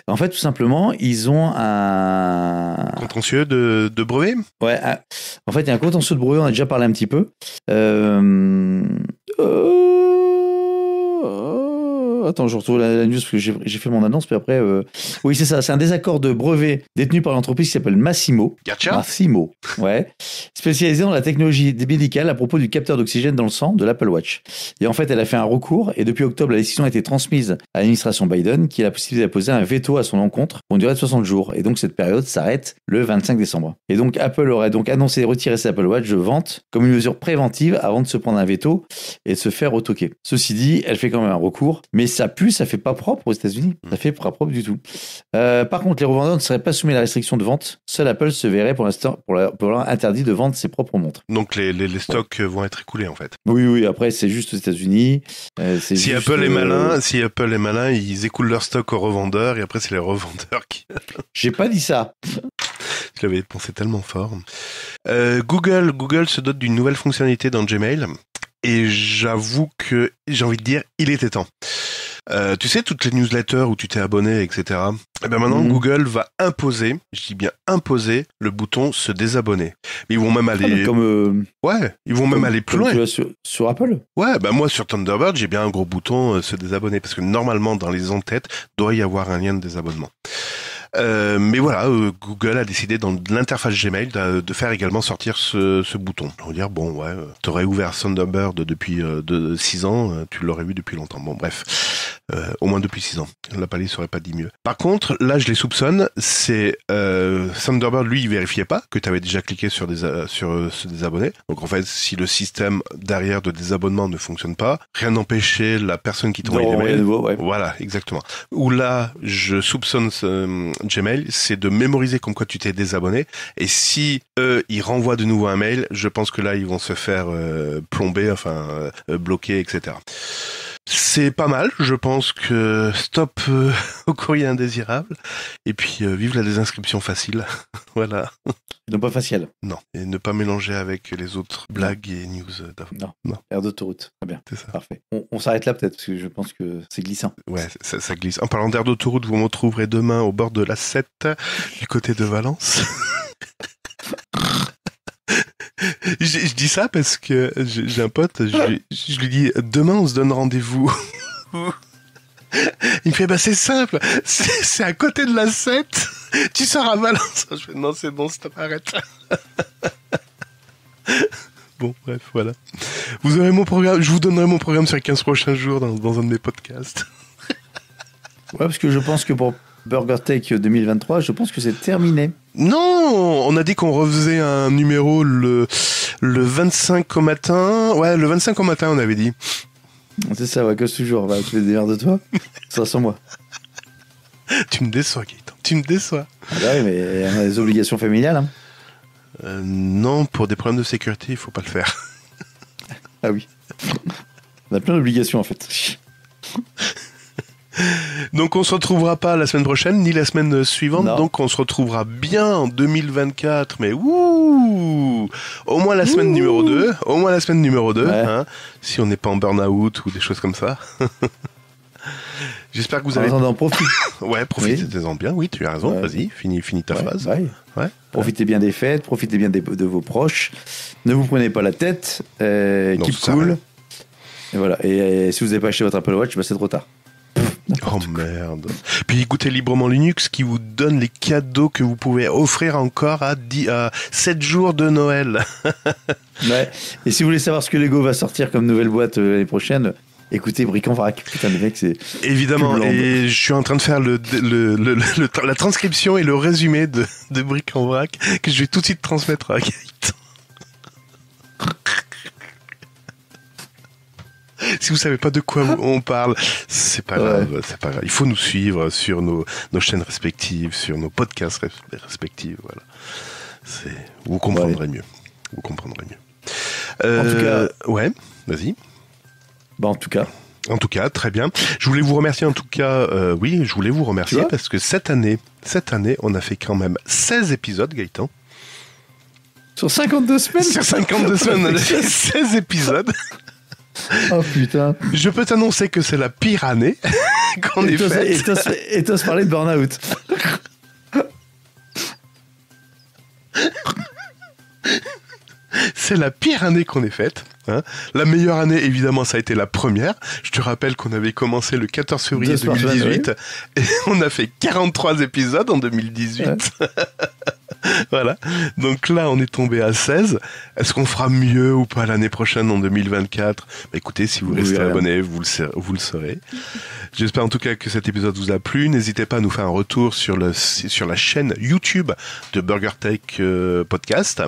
En fait, tout simplement, ils ont un... Contentieux de, brevet Ouais, ah, en fait, il y a un contentieux de brevet, on a déjà parlé un petit peu. euh, euh Attends, je retrouve la, news parce que j'ai fait mon annonce, puis après. Euh, oui, c'est ça. C'est un désaccord de brevet détenu par l'entreprise qui s'appelle Massimo. Gotcha. Massimo, ouais. Spécialisée dans la technologie médicale à propos du capteur d'oxygène dans le sang de l'Apple Watch. Et en fait, elle a fait un recours et depuis octobre, la décision a été transmise à l'administration Biden qui a la possibilité poser un veto à son encontre pour une durée de 60 jours. Et donc, cette période s'arrête le 25 décembre. Et donc, Apple aurait donc annoncé retirer ses Apple Watch de vente comme une mesure préventive avant de se prendre un veto et de se faire retoquer. Ceci dit, elle fait quand même un recours, mais ça pue, ça fait pas propre aux États-Unis. Ça hmm. fait pas propre du tout. Euh, par contre, les revendeurs ne seraient pas soumis à la restriction de vente. Seul Apple se verrait pour l'instant pour, interdit de vendre ses propres montres. Donc les, stocks euh, vont être écoulés en fait. Oui, oui. Après, c'est juste aux États-Unis. Euh, si Apple est malin, si Apple est malin, ils écoulent leurs stocks aux revendeurs et après c'est les revendeurs qui. (laughs) J'ai pas dit ça. Je l'avais pensé tellement fort. Google, Google se dote d'une nouvelle fonctionnalité dans Gmail et j'avoue que j'ai envie de dire, il était temps. Euh, tu sais, toutes les newsletters où tu t'es abonné, etc. Et eh bien maintenant, mhm. Google va imposer, je dis bien imposer, le bouton se désabonner. Mais ils vont même ah, aller. comme, euh, Ouais, ils vont même aller plus loin. sur, Apple Ouais, ben moi sur Thunderbird, j'ai bien un gros bouton euh, se désabonner parce que normalement, dans les entêtes, doit y avoir un lien de désabonnement. Euh, mais voilà, euh, Google a décidé dans l'interface Gmail de, faire également sortir ce, bouton. On va dire bon ouais, aurais ouvert Thunderbird depuis 6 euh, ans, tu l'aurais vu depuis longtemps. Bon bref. Euh, au moins depuis 6 ans. La palice serait pas dit mieux. Par contre, là, je les soupçonne, c'est euh, Thunderbird, lui, il vérifiait pas que tu avais déjà cliqué sur des, euh, sur, euh, se désabonner. Donc en fait, si le système derrière de désabonnement ne fonctionne pas, rien n'empêchait la personne qui t'envoie des mails. Voilà, exactement. Ou là, je soupçonne Gmail, c'est de mémoriser comme quoi tu t'es désabonné. Et si eux, ils renvoient de nouveau un mail, je pense que là, ils vont se faire plomber, enfin bloquer, etc c'est pas mal. Je pense que stop euh, (laughs) au courrier indésirable. Et puis, euh, vive la désinscription facile. (laughs) voilà. Non, pas facile Non. Et ne pas mélanger avec les autres blagues et news euh, d'avant. Non. Air d'autoroute. Très bien. C'est ça. Parfait. On, s'arrête là peut-être, parce que je pense que c'est glissant. Ouais, ça, ça glisse. En parlant d'air d'autoroute, vous me retrouverez demain au bord de la 7, du côté de Valence. (laughs) (laughs) je, dis ça parce que j'ai un pote, je, lui dis demain on se donne rendez-vous. (laughs) Il me fait bah c'est simple, c'est à côté de la 7, tu sors à Valence. Je non c'est bon, stop, arrête. (laughs) bon bref voilà. Vous aurez mon programme, je vous donnerai mon programme sur les 15 prochains jours dans, un de mes podcasts. ouais parce que je pense que pour Burger Tech 2023, je pense que c'est terminé. Non, on a dit qu'on refaisait un numéro le, le 25 au matin. Ouais, le 25 au matin, on avait dit. C'est ça, ouais, que toujours, bah, tu les de toi. ça sans moi. tu me déçois, Gaëtan. Tu me déçois. Ah bah oui, mais on a des obligations familiales. Hein. Euh, non, pour des problèmes de sécurité, il faut pas le faire. ah oui. On a plein d'obligations en fait. (laughs) Donc on se retrouvera pas la semaine prochaine ni la semaine suivante. Donc on se retrouvera bien en 2024. Mais ouh, au moins la semaine numéro 2, au moins la semaine numéro 2, hein, si on n'est pas en burn-out ou des choses comme ça. (laughs) J'espère que vous avez. En profiter (laughs) ouais, profitez-en bien. Oui, tu as raison. Vas-y, finis, ta phase Profitez bien des fêtes, profitez bien de vos proches. Ne vous prenez pas la tête. Euh, cool. Et voilà. Et, euh, si vous n'avez pas acheté votre Apple Watch, bah, c'est trop tard. Oh merde. Puis écoutez librement Linux qui vous donne les cadeaux que vous pouvez offrir encore à, à 7 jours de Noël. (laughs) ouais. Et si vous voulez savoir ce que Lego va sortir comme nouvelle boîte euh, l'année prochaine, Écoutez, en vrac putain, c'est. Évidemment, et je suis en train de faire le, le, la transcription et le résumé de, de en vrac que je vais tout de suite transmettre à Gaëtan si vous savez pas de quoi on parle, c'est pas grave, c'est pas grave. Il faut nous suivre sur nos, chaînes respectives, sur nos podcasts respectifs, voilà. C'est, vous comprendrez mieux. Vous comprendrez mieux. en tout cas, euh, ouais, vas-y. Bah en tout cas. En tout cas, très bien. Je voulais vous remercier en tout cas, euh, oui, je voulais vous remercier parce que cette année, cette année, on a fait quand même 16 épisodes, Gaëtan. Sur 52 semaines Sur 52 semaines, on a fait 16 (laughs) épisodes. Oh putain. Je peux t'annoncer que c'est la pire année (laughs) qu'on ait faite. Et parlé de burn-out. c'est la pire année qu'on ait faite. Hein. La meilleure année, évidemment, ça a été la première. Je te rappelle qu'on avait commencé le 14 février 2018 bah et on a fait 43 épisodes en 2018. (laughs) (laughs) voilà. Donc là, on est tombé à 16. Est-ce qu'on fera mieux ou pas l'année prochaine, en 2024 bah, Écoutez, si vous restez abonné, vous le, saurez. (laughs) J'espère en tout cas que cet épisode vous a plu. N'hésitez pas à nous faire un retour sur, la chaîne YouTube de BurgerTech euh, Podcast.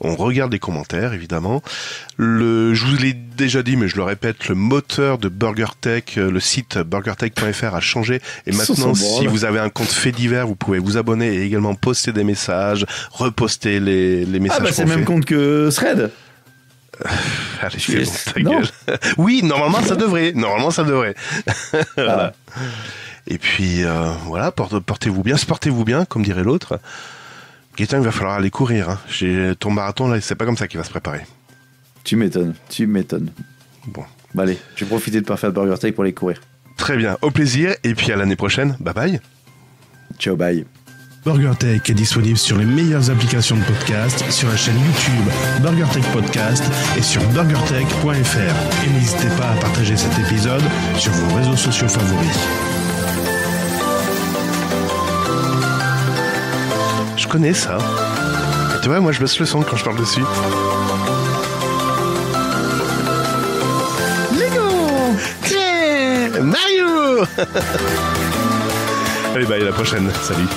On regarde les commentaires, évidemment. Le, je vous l'ai déjà dit, mais je le répète, le moteur de BurgerTech, euh, le site burgertech.fr a changé. Et maintenant, si vous avez un compte fait divers, vous pouvez vous abonner et également poster des messages, reposter les, ah, messages. Ah bah c'est le même compte que euh, Thread (laughs) Allez, fais ta (laughs) (laughs) oui, normalement ça devrait. Normalement ça devrait. Ah. Et puis euh, voilà, portez-vous bien, portez-vous bien, comme dirait l'autre. Gaëtan, il va falloir aller courir. Hein. J'ai Ton marathon là, c'est pas comme ça qu'il va se préparer. Tu m'étonnes, tu m'étonnes. Bon. Bah, allez, allez, vais profiter de parfait Burger Tech pour les courir. Très bien, au plaisir et puis à l'année prochaine. Bye bye. Ciao, bye. BurgerTech est disponible sur les meilleures applications de podcast, sur la chaîne YouTube BurgerTech Podcast et sur burgertech.fr. Et n'hésitez pas à partager cet épisode sur vos réseaux sociaux favoris. Je connais ça. tu vois, moi je baisse le son quand je parle dessus. Mario (laughs) Allez, bye, à la prochaine. Salut.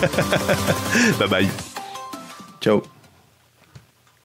(laughs) bye bye. Ciao.